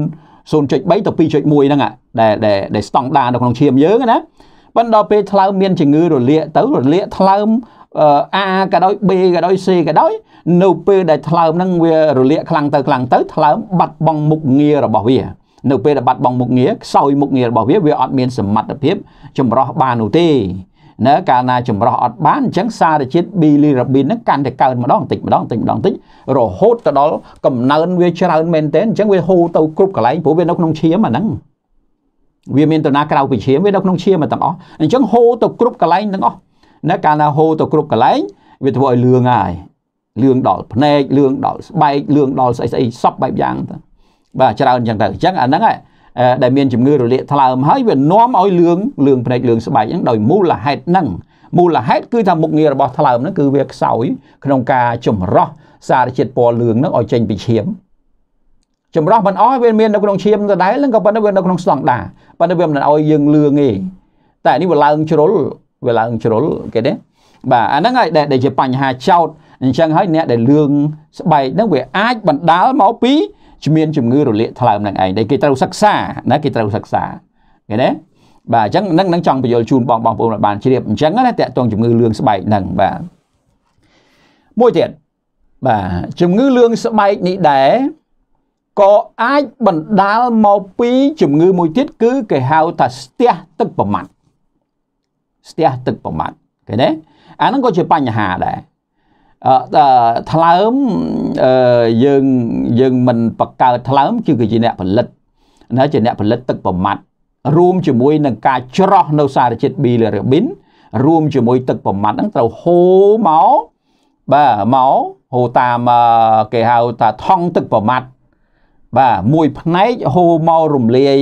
S1: 0.3ទៅ2.1ហ្នឹងដែលដែលស្តង់ដានៅក្នុងឈាមយើងណាប៉ុន្តែដល់ពេលថ្លើមមានជំងឺរលាកទៅរលាកថ្លើម A ក៏ដោយ B ក៏ដោយ C ក៏ដោយនៅពេលដែលថ្លើមហ្នឹងវារលាកខ្លាំងទៅខ្លាំងទៅថ្លើមបាត់បង់មុខងាររបស់វានៅពេលដែលបាត់បង់មុខងារខ្សោយមុខងាររបស់វាវាអត់មានសមត្ថភាពចម្រោះបាននោះទេណាកាលណាចម្រោះអត់បានអញ្ចឹងសារជាតិ bilirubin ហ្នឹងកាន់តែកើនម្ដងតិចម្ដងតិចម្ដងតិចរហូតទៅដល់កំណើនវាច្រើនមែនទែនអញ្ចឹងវាហូរទៅគ្រប់កន្លែងព្រោះវានៅក្នុងឈាមអាហ្នឹងវាមានតណាក្រៅពីឈាមវានៅក្នុងឈាមទាំងអស់អញ្ចឹងហូរទៅគ្រប់កន្លែងទាំងអស់ណាកាលណាហូរទៅគ្រប់កន្លែងវាធ្វើឲ្យលឿងហើយលឿងដល់ភ្នែកលឿងដល់ស្បែកលឿងដល់ស្អីស្អីសពបែបយ៉ាងទៅបាទច្រើនអញ្ចឹងទៅអញ្ចឹងអាហ្នឹងដែលមានជំងឺរលាកថ្លើមហើយវានាំឲ្យលឿងលឿងភ្នែកលឿងស្បែកហ្នឹងដោយមូលហេតុហ្នឹងមូលហេតុគឺថាមុខងាររបស់ថ្លើមហ្នឹងគឺវាខ្សោយក្នុងការចម្រោះសារជាតិពណ៌លឿងហ្នឹងឲ្យចេញពីឈាមចម្រោះមិនអស់វាមាននៅក្នុងឈាមដដែលហ្នឹងក៏ប៉ុន្តែវានៅក្នុងស្តង់ដាប៉ុន្តែវាមិនឲ្យយើងលឿងទេតែនេះវាឡើងជ្រុលវាឡើងជ្រុលគេទេបាទអាហ្នឹងហើយដែលជាបញ្ហាចោតអញ្ចឹងហើយអ្នកដែលលឿងស្បែកហ្នឹងវាអាចបណ្ដាលមកពីមានជំងឺរលាកថ្លើមនឹងឯងដែលគេត្រូវសិក្សាណាគេត្រូវសិក្សាឃើញទេបាទអញ្ចឹងនឹងនឹងចង់បញ្យល់ជូនបងបងប្អូនឲ្យបានជ្រាបអញ្ចឹងណាតកតងជំងឺលឿងស្បែកហ្នឹងបាទមួយទៀតបាទជំងឺលឿងស្បែកនេះដែរក៏អាចបណ្ដាលមកពី ជំងឺមួយទៀតគឺគេហៅថាស្ទះទឹកប្រមាត់ស្ទះទឹកប្រមាត់ឃើញទេអាហ្នឹងក៏ជាបញ្ហាដែរថ្លើមយើងយើងមិនបង្កើតថ្លើមគឺជាអ្នកផលិតណាជាអ្នកផលិត ទឹកប្រមាត់ រួមជាមួយនឹងការច្រោះនៅសារជាតិ B លរ៉ាប៊ីនរួមជាមួយទឹកប្រមាត់ហ្នឹងត្រូវហូរមកបាទមកហូរតាមគេហៅថាថង់ទឹកប្រមាត់បាទមួយផ្នែកហូរមករំលាយ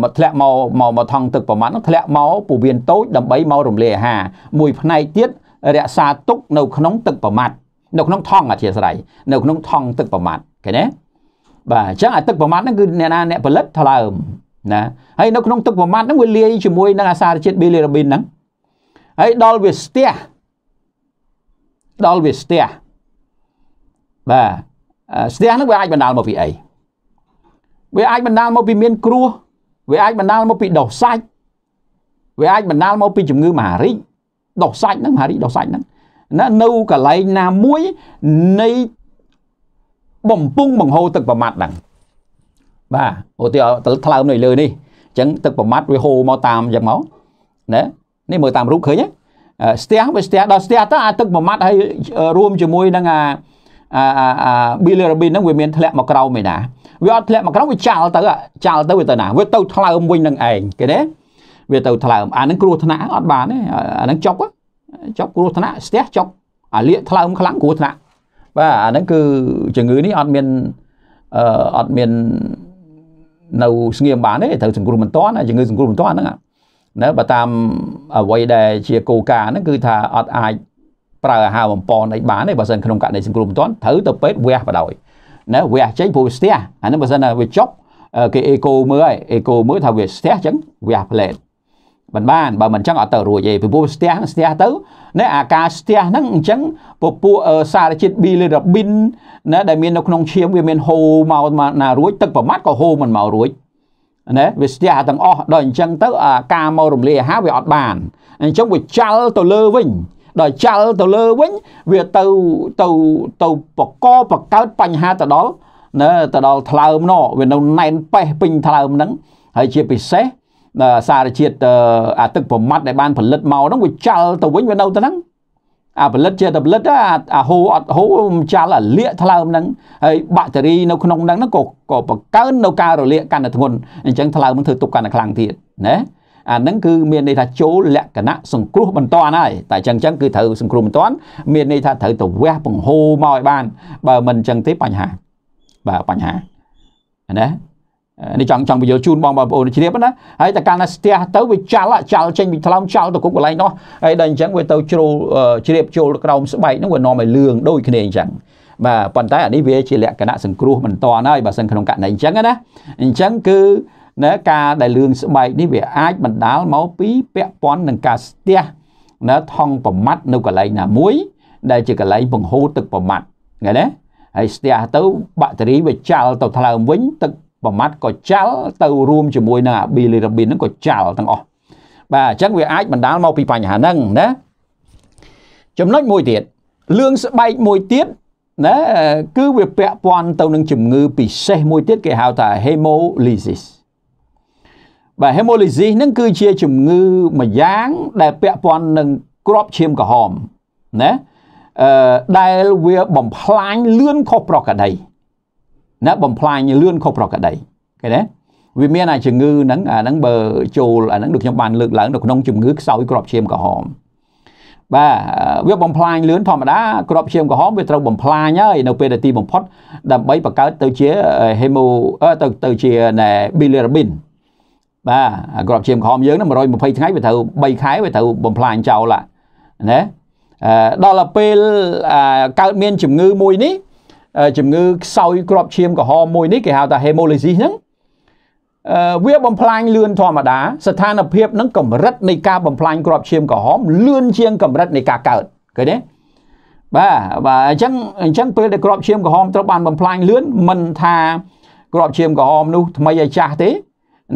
S1: មកធ្លាក់មកមកមកថង់ទឹកប្រមាត់នោះធ្លាក់មកពោះវៀនតូចដើម្បីមករំលាយអាហារមួយផ្នែកទៀតរក្សាទុកនៅក្នុងទឹកប្រមាត់នៅក្នុងថង់អធិស្ស្រ័យនៅក្នុងថង់ទឹកប្រមាត់ឃើញទេបាទអញ្ចឹងអាទឹកប្រមាត់ហ្នឹងគឺអ្នកណាអ្នកផលិតថ្លើមណាហើយនៅក្នុងទឹកប្រមាត់ហ្នឹងវាលាយជាមួយនឹងអាសារជាតិបេលីរ៉ាប៊ីនហ្នឹងហើយដល់វាស្ទះដល់វាស្ទះបាទស្ទះហ្នឹងវាអាចបណ្ដាលមកពីអីវាអាចបណ្ដាលមកពីមានគ្រោះវាអាចបណ្ដាលមកពីដុសសាច់វាអាចបណ្ដាលមកពីជំងឺមហារីកដុសសាច់ហ្នឹងមហារីកដុសសាច់ហ្នឹងណានៅកន្លែងណាមួយនៃបំពុងបង្ហូរទឹកប្រមាត់ហ្នឹងបាទឧទាហរណ៍ទៅថ្លើមនៅលើនេះអញ្ចឹងទឹកប្រមាត់វាហូរមកតាមអញ្ចឹងមកណានេះមើលតាមរូបឃើញទេស្ទះវាស្ទះដល់ស្ទះទៅអាទឹកប្រមាត់ហើយរួមជាមួយនឹងអាអាអា bilirubin ហ្នឹងវាមានធ្លាក់មកក្រោមឯណាវាអត់ធ្លាក់មកក្រោមវាចាល់ទៅចាល់ទៅវាទៅណាវាទៅថ្លើមវិញនឹងឯងគេទេវាទៅថ្លើមអានឹងគ្រោះថ្នាក់អត់បានទេអានឹងចប់ចប់គ្រោះថ្នាក់ស្ទះចប់អាលាកថ្លើមខ្លាំងគ្រោះថ្នាក់បាទអានឹងគឺជំងឺនេះអត់មានអឺអត់មាននៅស្ងៀមបានទេត្រូវសង្គ្រោះមិនទាន់ជំងឺសង្គ្រោះមិនទាន់ហ្នឹងណាបើតាមអ្វីដែលជាគោលការណ៍ហ្នឹងគឺថាអត់អាចប្រើអាហារបំពងអីបានទេបើសិនក្នុងករណីសង្គ្រោះមិនទាន់ត្រូវទៅពេទ្យវះបដ ாய் ណាវះចេញព្រោះវាស្ទះអានេះបើសិនថាវាចប់គេអេកូមើលហើយអេកូមើលថាវាស្ទះអញ្ចឹងវះផ្លែតមិនបានបើមិនអញ្ចឹងអត់ទៅរួចទេពីព្រោះស្ទះស្ទះទៅណាអាការស្ទះហ្នឹងអញ្ចឹងពពួកសារជាតិ bilirubin ណាដែលមាននៅក្នុងឈាមវាមានហូរមកណារួចទឹកប្រមាត់ក៏ហូរមិនមករួចណាវាស្ទះទាំងអស់ដល់អញ្ចឹងទៅ អាការមករំលាយអាហារវាអត់បានអញ្ចឹងវាចាល់ទៅលើវិញដល់ចាល់ទៅលើវិញវាទៅទៅទៅបកបកើតបញ្ហាទៅដល់ណាទៅដល់ថ្លើមណោវានៅណែនប៉េះពេញថ្លើមហ្នឹងហើយជាពិសេសសារជាតិអាទឹកប្រម៉ាត់ដែលបានផលិតមកហ្នឹងវាចោលទៅវិញវានៅទៅហ្នឹងអាផលិតជាតផលិតអាហូអត់ហូមិនចាល់អាលាក ថ្លើមហ្នឹងហើយបាក់តេរីនៅក្នុងហ្នឹងក៏ក៏បង្កើននៅការរលាកកាន់តែធ្ងន់អញ្ចឹងថ្លើមនឹងធ្វើទុកកាន់តែខ្លាំងទៀតណាអាហ្នឹងគឺមានន័យថាចូលលក្ខណៈសង្គ្រោះបន្ទាន់ហើយតែអញ្ចឹងអញ្ចឹងគឺត្រូវសង្គ្រោះបន្ទាន់មានន័យថាត្រូវទៅវះបង្ហូរមកឲ្យបាន បើមិនអញ្ចឹងទេបញ្ហាបាទបញ្ហាណានេះចង់ចង់បញ្យល់ជូនបងប្អូនជ្រាបណាហើយតែកាលណាស្ទះទៅវាចាល់ចាល់ចេញពីថ្លោមចាល់ទៅគ្រប់កន្លែងនោះហើយដល់អញ្ចឹងវាទៅជ្រូលជ្រាបចូលក្រោមស្បែកនោះវានាំឲ្យលឿងដូចគ្នាអញ្ចឹងបាទប៉ុន្តែអានេះវាជាលក្ខណៈសង្គ្រោះមិនតាន់ហើយបើសិនក្នុងករណីអញ្ចឹងណាអញ្ចឹងគឺណាការដែលលឿងស្បែកនេះវាអាចបណ្ដាលមកពីពាក់ព័ន្ធនឹងការស្ទះណាថង់ប្រមាត់នៅកន្លែងណាមួយ ដែលជាកន្លែងបង្ហូរទឹកប្រមាត់ឃើញទេហើយស្ទះទៅបាក់តេរីវាចាល់ទៅថ្លើមវិញទឹកប្រមាត់ក៏ចាល់ទៅរួមជាមួយនឹងអាប៊ីលីរ៉ាប៊ីនហ្នឹងក៏ចាល់ទាំងអស់បាទអញ្ចឹងវាអាចបណ្ដាលមកពីបញ្ហាហ្នឹងណាចំណុចមួយទៀតលឿងស្បែកមួយទៀតណាគឺវាពាក់ព័ន្ធទៅនឹងជំងឺពិសេសមួយទៀតគេហៅថា hemolysis បាទ hemolysis ហ្នឹងគឺជាជំងឺមួយយ៉ាង ដែលពាក់ព័ន្ធនឹងគ្រាប់ឈាមក្រហមណាអឺដែលវាបំផ្លាញលឿនខុសប្រក្រតីណាបំផ្លាញលឿនខុសប្រក្រតីគេណាវាមានអាជំងឺហ្នឹងអាហ្នឹងបើចូលអាហ្នឹងដូចខ្ញុំបានលើកឡើងនៅក្នុងជំងឺខ្សោយក្របឈាមក្រហមបាទវាបំផ្លាញលឿនធម្មតា ក្របឈាមក្រហមវាត្រូវបំផ្លាញហើយនៅពេលដែលទីបំផុតដើម្បីបង្កើតទៅជា hemo ទៅទៅជាណែ bilirubin បាទក្របឈាមក្រហមយើងហ្នឹង120ថ្ងៃវាត្រូវ3ខែវាត្រូវបំផ្លាញចោលណាដល់ទៅពេលកើតមានជំងឺមួយនេះជំងឺខ្សោយគ្រាប់ឈាមក្រហមមួយនេះគេហៅថា hemolysis ហ្នឹងវាបំផ្លាញលឿនធម្មតាស្ថានភាពនឹងកម្រិតនៃការបំផ្លាញគ្រាប់ឈាមក្រហមលឿនជាងកម្រិតនៃការកើតឃើញទេបាទបាទអញ្ចឹងអញ្ចឹងពេលដែលគ្រាប់ឈាមក្រហមត្រូវបាន បំផ្លាញលឿនមិនថាគ្រាប់ឈាមក្រហមនោះថ្មីឲ្យចាស់ទេ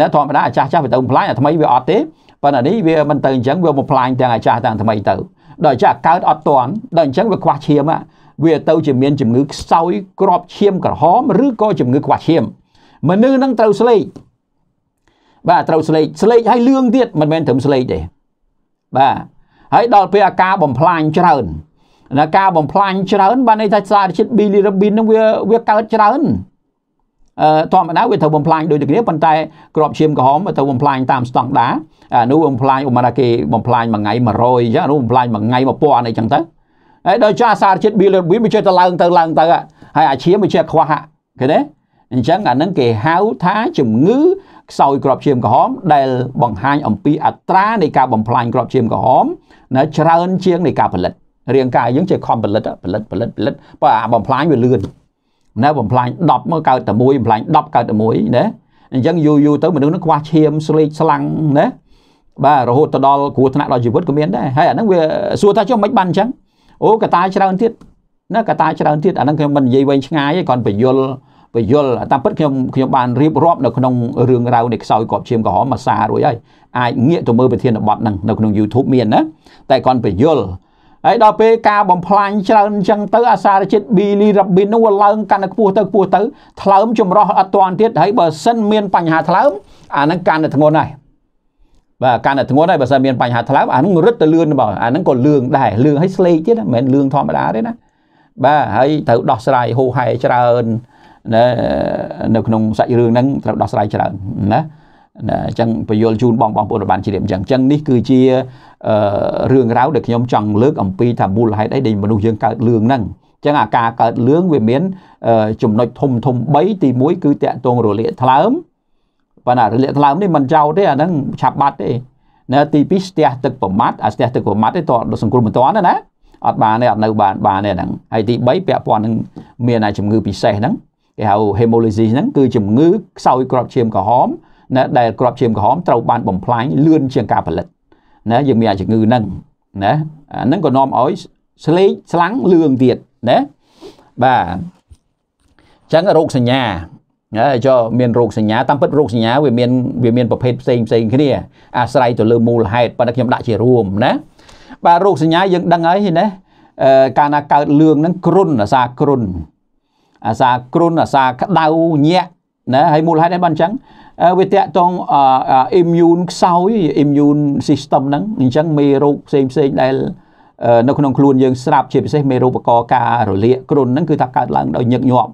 S1: ណាធម្មតាអាចាស់ចាស់វាទៅបំផ្លាញអាថ្មីវាអត់ទេប៉ុន្តែនេះវាមិនទៅអញ្ចឹងវាបំផ្លាញទាំងអាចាស់ទាំងថ្មីទៅដល់ចាស់កើតអត់តន់ដល់អញ្ចឹងវាខ្វះឈាមវាទៅជាមានជំងឺខ្សោយក្របឈាមក្រហមឬក៏ជំងឺខ្វះឈាមមនុស្សនឹងត្រូវស្លេកបាទត្រូវស្លេកស្លេកឲ្យលឿងទៀតមិនមែនត្រឹមស្លេកទេបាទហើយដល់ពេលអាការបំផ្លាញច្រើនអាការបំផ្លាញច្រើន បានន័យថាសារជាតិ bilirubin នឹងវាវាកើតច្រើនអឺធម្មតាវាត្រូវបំផ្លាញដូចគ្នាប៉ុន្តែក្របឈាមក្រហមទៅបំផ្លាញតាមស្តង់ដាអានោះបំផ្លាញឧមាគេបំផ្លាញមួយថ្ងៃ100អញ្ចឹងនោះបំផ្លាញមួយថ្ងៃ1000អីចឹងទៅហើយដោយសារសារជាតិ bilirubin វាចេះតែឡើងទៅឡើងទៅហើយអាឈាមវាចេះខ្វះឃើញទេអញ្ចឹងអានឹងគេហៅថាជំងឺខ្សោយក្របឈាមក្រហមដែលបង្ហាញអំពីអត្រានៃការបំផ្លាញក្របឈាមក្រហម នៅ ច្រើនជាងនៃការផលិតរាងកាយយើងជាខំផលិតផលិតផលិតផលិតបើអាបំផ្លាញវាលឿនណាបំផ្លាញ10មកកើតតែមួយបំផ្លាញ10កើតតែមួយណាអញ្ចឹងយូរយូរទៅមនុស្សនឹងខ្វះឈាមស្លេកស្លាំងណាបាទរហូតទៅដល់គ្រោះថ្នាក់ដល់ជីវិតក៏មានដែរហើយអាហ្នឹងវាសួរថាចុះមិនបានអញ្ចឹងអូកតាច្រើនទៀតណាកតាច្រើនទៀតអាហ្នឹងខ្ញុំមិននិយាយវែងឆ្ងាយទេគ្រាន់ពយល់ពយល់តាមពិតខ្ញុំខ្ញុំបានរៀបរាប់ នៅក្នុងរឿងរ៉ាវនៃខ្សោយគប់ឈាមក្រហមមួយសាររួចហើយអាចងាកទៅមើលប្រធានបទហ្នឹងនៅក្នុង YouTube មានណាតែគ្រាន់ពយល់ហើយដល់ពេលការបំផ្លាញច្រើនអញ្ចឹងទៅ អាសារជាតិ Billy Robin នោះឡើងកាន់តែខ្ពស់ទៅខ្ពស់ទៅថ្លើមចម្រោះអត់តាន់ទៀតហើយបើសិនមានបញ្ហាថ្លើមអានឹងកាន់តែធ្ងន់ហើយបាទកាន់តែធ្ងន់ហើយបើសិនមានបញ្ហាថ្លើមអានឹងរឹតទៅលឿនបងអានឹងក៏លឿងដែរលឿងឲ្យស្លេកទៀតមិនមែនលឿងធម្មតាទេណាបាទហើយត្រូវដោះស្រាយហូហែច្រើនណានៅក្នុងសាច់រឿងហ្នឹងត្រូវដោះស្រាយច្រើនណាណាអញ្ចឹងបញ្យលជូនបងបងប្អូនបានជ្រាបអញ្ចឹងអញ្ចឹងនេះគឺជារឿងរ៉ាវដែលខ្ញុំចង់លើកអំពីថាមូលហេតុអីដែលមនុស្សយើងកើតលឿងហ្នឹងអញ្ចឹងអាការកើតលឿងវាមានចំណុចធំធំ3ទី1គឺតកតងរលាកថ្លើមប៉ុន្តែរលាកថ្លើមនេះមិនចោលទេអាហ្នឹងឆាប់បាត់ទេនៅទី2ស្ទះទឹកប្រមាត់អាស្ទះទឹកប្រមាត់ទេតសង្គ្រោះមិនទាន់ណាអត់បានទេអត់នៅបានបានទេហ្នឹងហើយទី3ពាក់ព័ន្ធនឹងមានអាជំងឺពិសេសហ្នឹងគេហៅ hemolysis ហ្នឹងគឺជំងឺខ្សោយក្របឈាមក្រហមណាដែលក្របឈាមក្រហមត្រូវបានបំផ្លាញលឿនជាង ការផលិតណាយើងមានអាជំងឺហ្នឹងណាអាហ្នឹងក៏នាំឲ្យស្លេកស្លាំងលឿងទៀតណាបាទអញ្ចឹងរោគសញ្ញាហើយចុះមានរោគសញ្ញាតាមពិតរោគសញ្ញាវាមានវាមានប្រភេទផ្សេងផ្សេងគ្នាអាស្រ័យទៅលើមូលហេតុប៉ុន្តែខ្ញុំដាក់ជារួមណាបាទរោគសញ្ញាយើងដឹងហើយណាកាលណាកើតលឿងហ្នឹងគ្រុនអាសាគ្រុនអាសាគ្រុនអាសាក្តៅញាក់ណាហើយមូលហេតុអីបានអញ្ចឹងវាតកតង immune ខ្សោយ immune system ហ្នឹងអញ្ចឹងមេរោគផ្សេងផ្សេងដែលនៅក្នុងខ្លួនយើងស្រាប់ជាពិសេសមេរោគបកការរលាកគ្រុនហ្នឹងគឺថាកើតឡើងដោយញឹកញាប់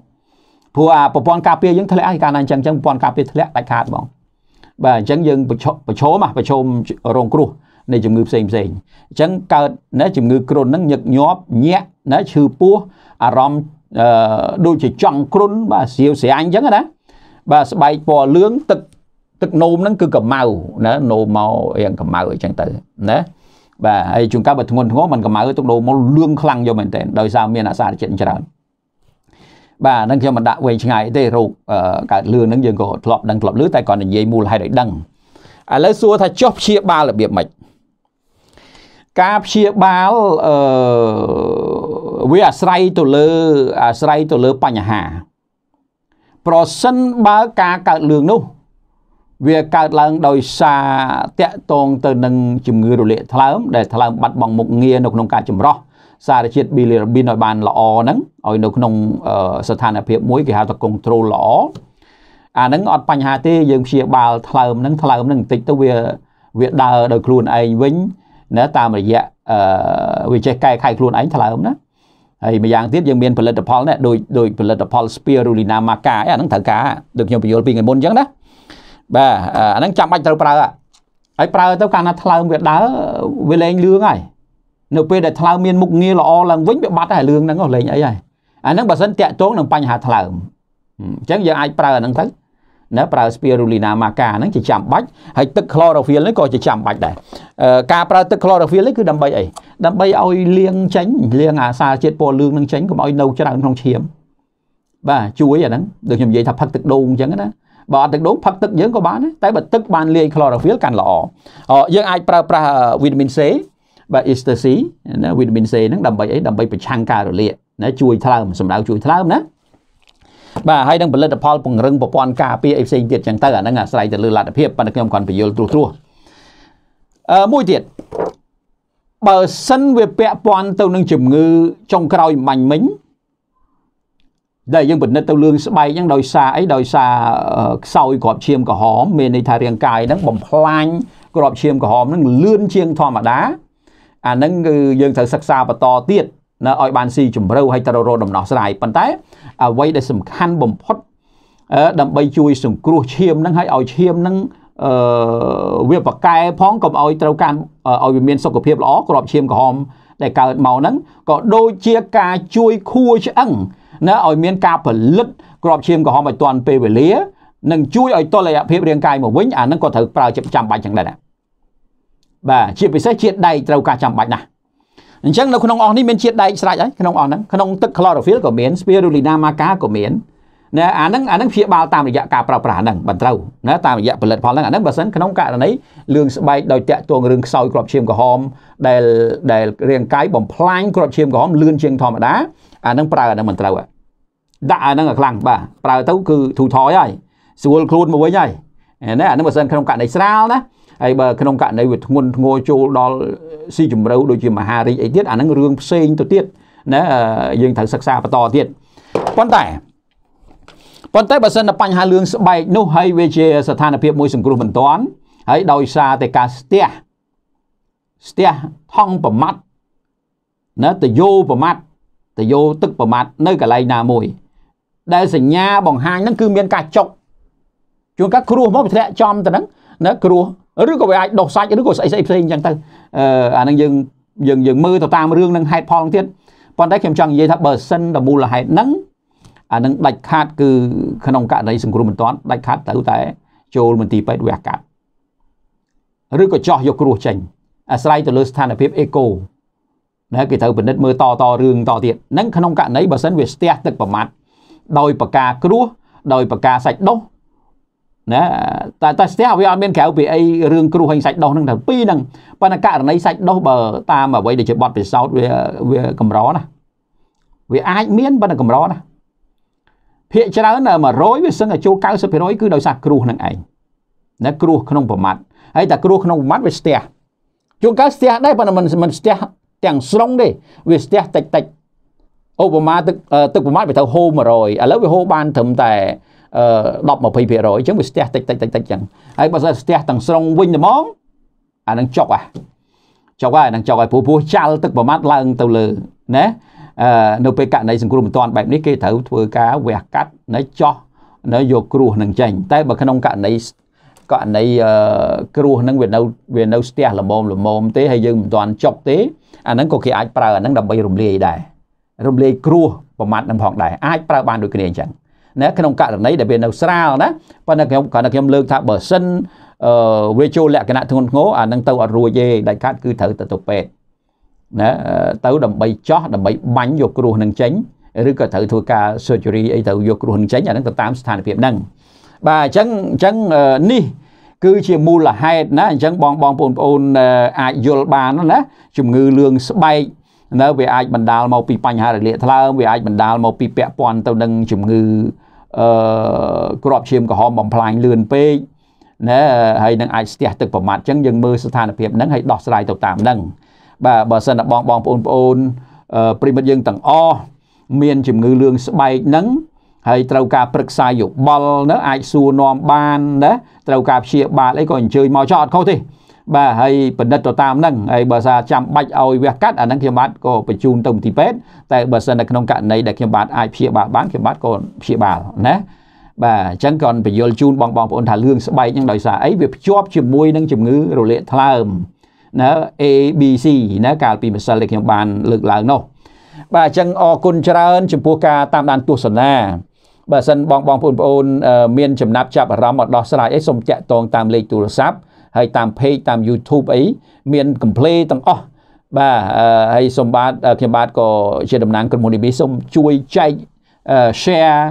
S1: ព្រោះអាប្រព័ន្ធការពារយើងធ្លាក់ហើយកាលណាអញ្ចឹងអញ្ចឹងប្រព័ន្ធការពារធ្លាក់ដាច់ខាតបង បាទអញ្ចឹងយើងប្រឈមប្រឈមរងគ្រោះនៃជំងឺផ្សេងផ្សេងអញ្ចឹងកើតណាជំងឺគ្រុនហ្នឹងញឹកញាប់ញាក់ណាឈឺពោះអារម្មណ៍ដូចជាចង់គ្រុនបាទស្រាវស្រាញអញ្ចឹងណាបាទស្បែកពណ៌លឿងទឹកទឹកនោមហ្នឹងគឺកម្ៅណានោមមករៀងកម្ៅអញ្ចឹងទៅណាបាទហើយជួនកាលបើធ្ងន់ធ្ងរມັນកម្ៅទឹកនោមមកលឿងខ្លាំងយកមែនតើដោយសារមានអាសារជាតិច្រើនបាទហ្នឹងខ្ញុំមិនដាក់វែងឆ្ងាយទេរោគកើតលឿនហ្នឹងយើងក៏ធ្លាប់ដឹងធ្លាប់លឺតែគាត់និយាយមូលហេតុឲ្យដឹងឥឡូវសួរថាចុះព្យាបាលរបៀបម៉េចការព្យាបាលអឺវាអាស្រ័យទៅលើអាស្រ័យទៅលើបញ្ហាប្រសិនបើការកើតលឿននោះវាកើតឡើងដោយសារតកតងទៅនឹងជំងឺរលាកថ្លើមដែលថ្លើមបាត់បង់មុខងារនៅក្នុងការចម្រោះសារជាតិ bilirubin ឲ្យបានល្អហ្នឹងឲ្យនៅក្នុងស្ថានភាពមួយគេហៅថា control ល្អអាហ្នឹងអត់បញ្ហាទេយើងព្យាបាលថ្លើមហ្នឹងថ្លើមហ្នឹងបន្តិចទៅវាវាដើរដោយខ្លួនឯងវិញណាតាមរយៈអឺវាចេះកែខៃខ្លួនឯងថ្លើមណាហើយម្យ៉ាងទៀតយើងមានផលិតផលនេះដូចដូចផលិតផល spirulina maca អាហ្នឹងត្រូវការដូចខ្ញុំបញ្យល់ពីថ្ងៃមុនអញ្ចឹងណាបាទអាហ្នឹងចាំបាច់ត្រូវប្រើហើយប្រើទៅកាលណាថ្លើមវាដើរវាលែងលឿងហើយនៅពេលដែលថ្លើមមានមុខងារល្អឡើងវិញវាបាត់ហើយរឿងហ្នឹងលែងអីហើយអាហ្នឹងបើសិនតាក់ទងនឹងបញ្ហាថ្លើមអញ្ចឹងយើងអាចប្រើអាហ្នឹងទៅណាប្រើ spirulina maca ហ្នឹងជាចាំបាច់ហើយទឹក chlorophyll នេះក៏ជាចាំបាច់ដែរការប្រើទឹក chlorophyll នេះគឺដើម្បីអីដើម្បីឲ្យលាងចេញលាងអាសារជាតិពណ៌លឿងនឹងចេញកុំឲ្យនៅច្រើនក្នុងឈាមបាទជួយអាហ្នឹងដូចខ្ញុំនិយាយថាផឹកទឹកដូងអញ្ចឹងណាបើអត់ទឹកដូងផឹកទឹកយើងក៏បានដែរតែបើទឹកបានលាយ chlorophyll កាន់ល្អយើងអាចប្រើប្រាស់ vitamin C បាទ Easter C ណាវីតាមីន C ហ្នឹងដើម្បីអីដើម្បីប្រឆាំងការរលាកណាជួយថ្លើមសម្ដៅជួយថ្លើមណាបាទហើយនឹងផលិតផលពង្រឹងប្រព័ន្ធការពារអីផ្សេងទៀតចឹងទៅអាហ្នឹងអាស្រ័យទៅលើលទ្ធភាពប៉ុន្តែខ្ញុំគាត់ពយល់ត្រួសត្រាសអឺមួយទៀតបើសិនវាពាក់ព័ន្ធទៅនឹងជំងឺចុងក្រោយបាញ់មិញដែលយើងពិនិត្យទៅលឿងស្បែកហ្នឹងដោយសារអីដោយសារខ្សោយក្របឈាមក្រហមមានន័យថារាងកាយហ្នឹងបំផ្លាញក្របឈាមក្រហមហ្នឹងលឿនជាង ធម្មតាអាហ្នឹងគឺយើងត្រូវសិក្សាបន្តទៀតណាឲ្យបានស៊ីជម្រៅហើយត្រូវរកដំណោះស្រាយប៉ុន្តែអ្វីដែលសំខាន់បំផុតដើម្បីជួយសង្គ្រោះឈាមហ្នឹងឲ្យឲ្យឈាមហ្នឹងអឺវាប្រកែផងកុំឲ្យត្រូវការឲ្យវាមាន សុខភាពល្អក្របឈាមក្រហមដែលកើតមកហ្នឹងក៏ដូចជាការជួយ ខួរឆ្អឹងណាឲ្យមានការផលិតក្របឈាមក្រហមឲ្យទាន់ពេលវេលា និងជួយឲ្យតុល្យភាពរាងកាយមកវិញអាហ្នឹងក៏ត្រូវប្រើចាំបាច់ចឹងដែរណាបាទជាពិសេសជាតិដែកត្រូវការចាំបាច់ណាស់អញ្ចឹងនៅក្នុងអស់នេះមានជាតិដែកស្រេចហើយក្នុងអស់ហ្នឹងក្នុងទឹក chlorophyll ក៏មាន spirulina maca ក៏មានណាអាហ្នឹងអាហ្នឹងព្យាបាលតាមរយៈការប្រើប្រាស់ហ្នឹងបន្តត្រូវណាតាមរយៈផលិតផលហ្នឹងអាហ្នឹងបើសិនក្នុងករណីលឿងស្បែកដោយតាក់ទងរឿងខ្សោយគ្រាប់ឈាមក្រហម ដែលដែលរាងកាយបំផ្លាញគ្រាប់ឈាមក្រហមលឿនជាងធម្មតាអាហ្នឹងប្រើអាហ្នឹងមិនត្រូវដាក់អាហ្នឹងឲ្យខ្លាំងបាទប្រើទៅគឺធូរថយហើយស្រួលខ្លួនមកវិញហើយណាអាហ្នឹងបើសិនក្នុងករណីស្រាលណាហើយបើក្នុងករណីវាធ្ងន់ធ្ងរចូលដល់ស៊ីជំរៅដូចជាមហារាជអីទៀតអាហ្នឹងរឿងផ្សេងទៅទៀតណាយើងត្រូវសិក្សាបន្តទៀតប៉ុន្តែប៉ុន្តែបើសិនតែបញ្ហាលឿងស្បែកនោះហើយវាជាស្ថានភាព មួយសង្គ្រោះបន្ទាន់ហើយដោយសារតែការស្ទះស្ទះថង់ប្រមាត់ណាតយោប្រមាត់តយោទឹកប្រមាត់នៅកន្លែងណាមួយ ដែលសញ្ញាបង្ហាញហ្នឹងគឺមាន ការចុកជួនកាលគ្រោះមកវាធ្លាក់ចំទៅហ្នឹងណាគ្រោះឬក៏វាអាចដុះសាច់ឬក៏ស្អីស្អីផ្សេងអញ្ចឹងទៅអានឹងយើងយើងយើងមើលទៅតាមរឿងនឹងហេតុផលទៀតប៉ុន្តែខ្ញុំចង់និយាយថាបើសិនតមូលហេតុហ្នឹងអានឹងដាច់ខាត គឺក្នុងករណីសង្គ្រោះបន្ទាន់ដាច់ខាតទៅតែចូលមន្ទីរពេទ្យវះកាត់ឬក៏ចោះយកគ្រោះចេញអាស្រ័យទៅលើស្ថានភាពអេកូណាគេត្រូវពិនិត្យមើលតតរឿងតទៀតហ្នឹងក្នុងករណីបើសិនវាស្ទះទឹកប្រមាត់ដោយប្រការគ្រោះដោយប្រការសាច់ដុះណាតែតែស្ទះវាអត់មានក្រៅពីអីរឿងគ្រោះហិញសាច់ដុះហ្នឹងតែពីរហ្នឹងប៉ុន្តែករណីសាច់ដុះបើតាមអ្វីដែលជាបទពិសោធន៍វាវាកម្រណាវាអាចមានប៉ុន្តែកម្រណាភាគច្រើន100វាសឹងតែចូល90%គឺដោយសារគ្រោះហ្នឹងឯងណាគ្រោះក្នុងប្រមាត់ហើយតែគ្រោះក្នុងប្រមាត់វាស្ទះជួនកាលស្ទះដែរប៉ុន្តែមិនមិនស្ទះទាំងស្រុងទេវាស្ទះតិចតិចឧបមាទឹកទឹកប្រមាត់វាត្រូវហូរ100ឥឡូវវាហូរបានត្រឹមតែ10 20%អញ្ចឹងវាស្ទះតិចតិចតិចតិចអញ្ចឹងហើយបើសិនស្ទះទាំងស្រុងវិញត្មងអានឹងចុកអាចុកហើយនឹងចុកឲ្យព្រោះព្រោះចាល់ទឹកប្រមាត់ឡើងទៅលើណាអឺនៅពេលករណីសង្គ្រោះបន្ទាន់បែបនេះគេត្រូវធ្វើការវះកាត់នៅចោះនៅយកគ្រោះនឹងចេញតែបើក្នុងករណីករណីគ្រោះនឹងវានៅវានៅស្ទះលមមលមមទេហើយយើងមិនទាន់ចុកទេអាហ្នឹងក៏គេអាចប្រើអាហ្នឹងដើម្បីរំលាយដែររំលាយគ្រោះប្រមាត់នឹងផងដែរអាចប្រើបានដូចគ្នាអញ្ចឹងណាក្នុងករណីដែលវានៅស្រាលណាប៉ុន្តែខ្ញុំគាត់ថាខ្ញុំលើកថាបើសិនអឺវាចូលលក្ខណៈធ្ងន់ធ្ងរអានឹងទៅអត់រួចទេដាច់ខាត់គឺត្រូវទៅទៅពេទ្យណាទៅដើម្បីចោះដើម្បីបាញ់យកគ្រោះនឹងចេញឬក៏ត្រូវធ្វើការ surgery អីទៅយកគ្រោះនឹងចេញអានឹងទៅតាមស្ថានភាពហ្នឹងបាទអញ្ចឹងអញ្ចឹងនេះគឺជាមូលហេតុណាអញ្ចឹងបងបងប្អូនប្អូនអាចយល់បានណាជំងឺលឿងស្បែកនៅវាអាចបណ្ដាលមកពីបញ្ហារលាកថ្លើមវាអាចបណ្ដាលមកពីពាក់ព័ន្ធទៅនឹងជំងឺអឺក្របឈាមក្រហមបំផ្លាញលឿនពេកណាហើយនឹងអាចស្ទះទឹកប្រមាថអញ្ចឹងយើងមើលស្ថានភាពហ្នឹងហើយដោះស្រាយទៅតាមហ្នឹងបាទបើសិនតែបងបងប្អូនប្អូនប្រិមិត្តយើងទាំងអស់មានជំងឺលឿងស្បែកហ្នឹងហើយត្រូវការប្រឹក្សាយោបល់ណាអាចសួរនាំបានណាត្រូវការព្យាបាលអីក៏អញ្ជើញមកចោះអត់ខុសទេបាទហើយបណ្ឌិតទៅតាមហ្នឹងហើយបើថាចាំបាច់ឲ្យវះកាត់អាហ្នឹងខ្ញុំបាទក៏បញ្ជូនទៅមន្ទីរពេទ្យតែបើសិននៅក្នុងករណីដែលខ្ញុំបាទអាចព្យាបាលបានខ្ញុំបាទក៏ព្យាបាលណាបាទអញ្ចឹងគាត់បញ្យលជូនបងបងប្អូនថារឿងស្បែកហ្នឹងដោយសារអីវាភ្ជាប់ជាមួយនឹងជំងឺរលាកថ្លើមណា ABC ណាកាលពីម្សិលដែលខ្ញុំបានលើកឡើងនោះបាទអញ្ចឹងអរគុណច្រើនចំពោះការតាមដានទស្សនាបើសិនបងបងប្អូនប្អូន មានចំណាប់ចាប់អារម្មណ៍មកដោះស្រាយអីសូមតាក់ទងតាមលេខទូរស័ព្ទហើយតាម page តាម YouTube អីមាន complaint ទាំងអស់បាទហើយសូមបាទខ្ញុំបាទក៏ជាតំណាងក្រុមហ៊ុន DB សូមជួយចែក share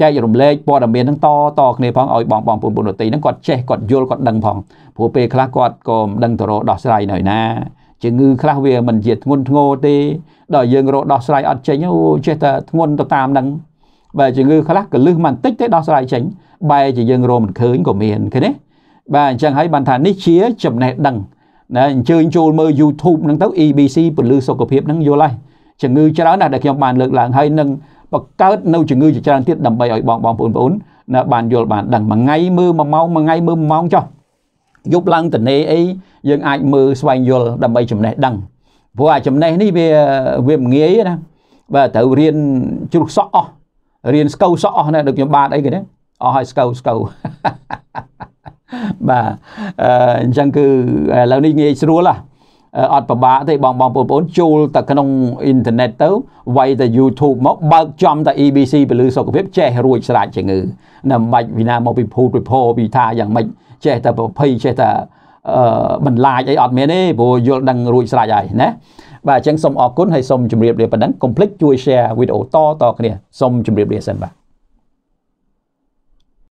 S1: ចែករំលែកព័ត៌មានហ្នឹងតតគ្នាផងឲ្យបងបងប្អូនពលរដ្ឋហ្នឹងគាត់ចេះគាត់យល់គាត់ដឹងផងព្រោះពេលខ្លះគាត់ក៏មិនដឹងទៅរកដោះស្រាយនៅណាជំងឺខ្លះវាមិនជាធ្ងន់ធ្ងរទេដល់យើងរកដោះស្រាយអត់ចេញអូចេះតែធ្ងន់ទៅតាមហ្នឹងបើជំងឺខ្លះកលឹះមិនតិចទេដោះស្រាយចេញបែរជាយើងរកមិនឃើញក៏មានឃើញទេបាទអញ្ចឹងហើយបានថានេះជាចំណេះដឹងណាអញ្ជើញចូលមើល YouTube ហ្នឹងទៅ EBC ពលឺសុខភាពហ្នឹងយល់ហើយជំងឺច្រើនណាស់ដែលខ្ញុំបានលើកឡើងហើយនឹងបង្កើតនៅជំងឺជាច្រើនទៀតដើម្បីឲ្យបងបងប្អូនបងប្អូនណាបានយល់បានដឹងមួយថ្ងៃមើលមួយម៉ោងមួយថ្ងៃមើលមួយម៉ោងចុះយប់ឡើងតនេអីយើងអាចមើលស្វែងយល់ដើម្បីចំណេះដឹងព្រោះអាចំណេះនេះវាវាមិនងាយណាបាទត្រូវរៀនជ្រុះសក់អស់រៀនស្កូវសក់អស់ណាដូចខ្ញុំបាទអីគេណាអស់ហើយស្កូវស្កូវបាទអញ្ចឹងគឺឥឡូវនេះងាយស្រួលហ៎អត់ពិបាកទេបងបងប្អូនចូលទៅក្នុងអ៊ីនធឺណិតទៅវាយទៅ YouTube មកបើកចំតែ EBC ពលឺសុខភាពចេះរួចស្រាច់ជាងឺណាមិនបាច់ពីណាមកពីភូតពីភោពីថាយ៉ាងម៉េចចេះតែប្រភ័យចេះតែអឺបន្លាចអីអត់មានទេព្រោះយល់ដឹងរួចស្រាច់ហើយណាបាទអញ្ចឹងសូមអរគុណហើយសូមជម្រាបលាប៉ុណ្ណឹងកុំភ្លេចជួយ share វីដេអូតតគ្នាសូមជម្រាបលាសិនបាទ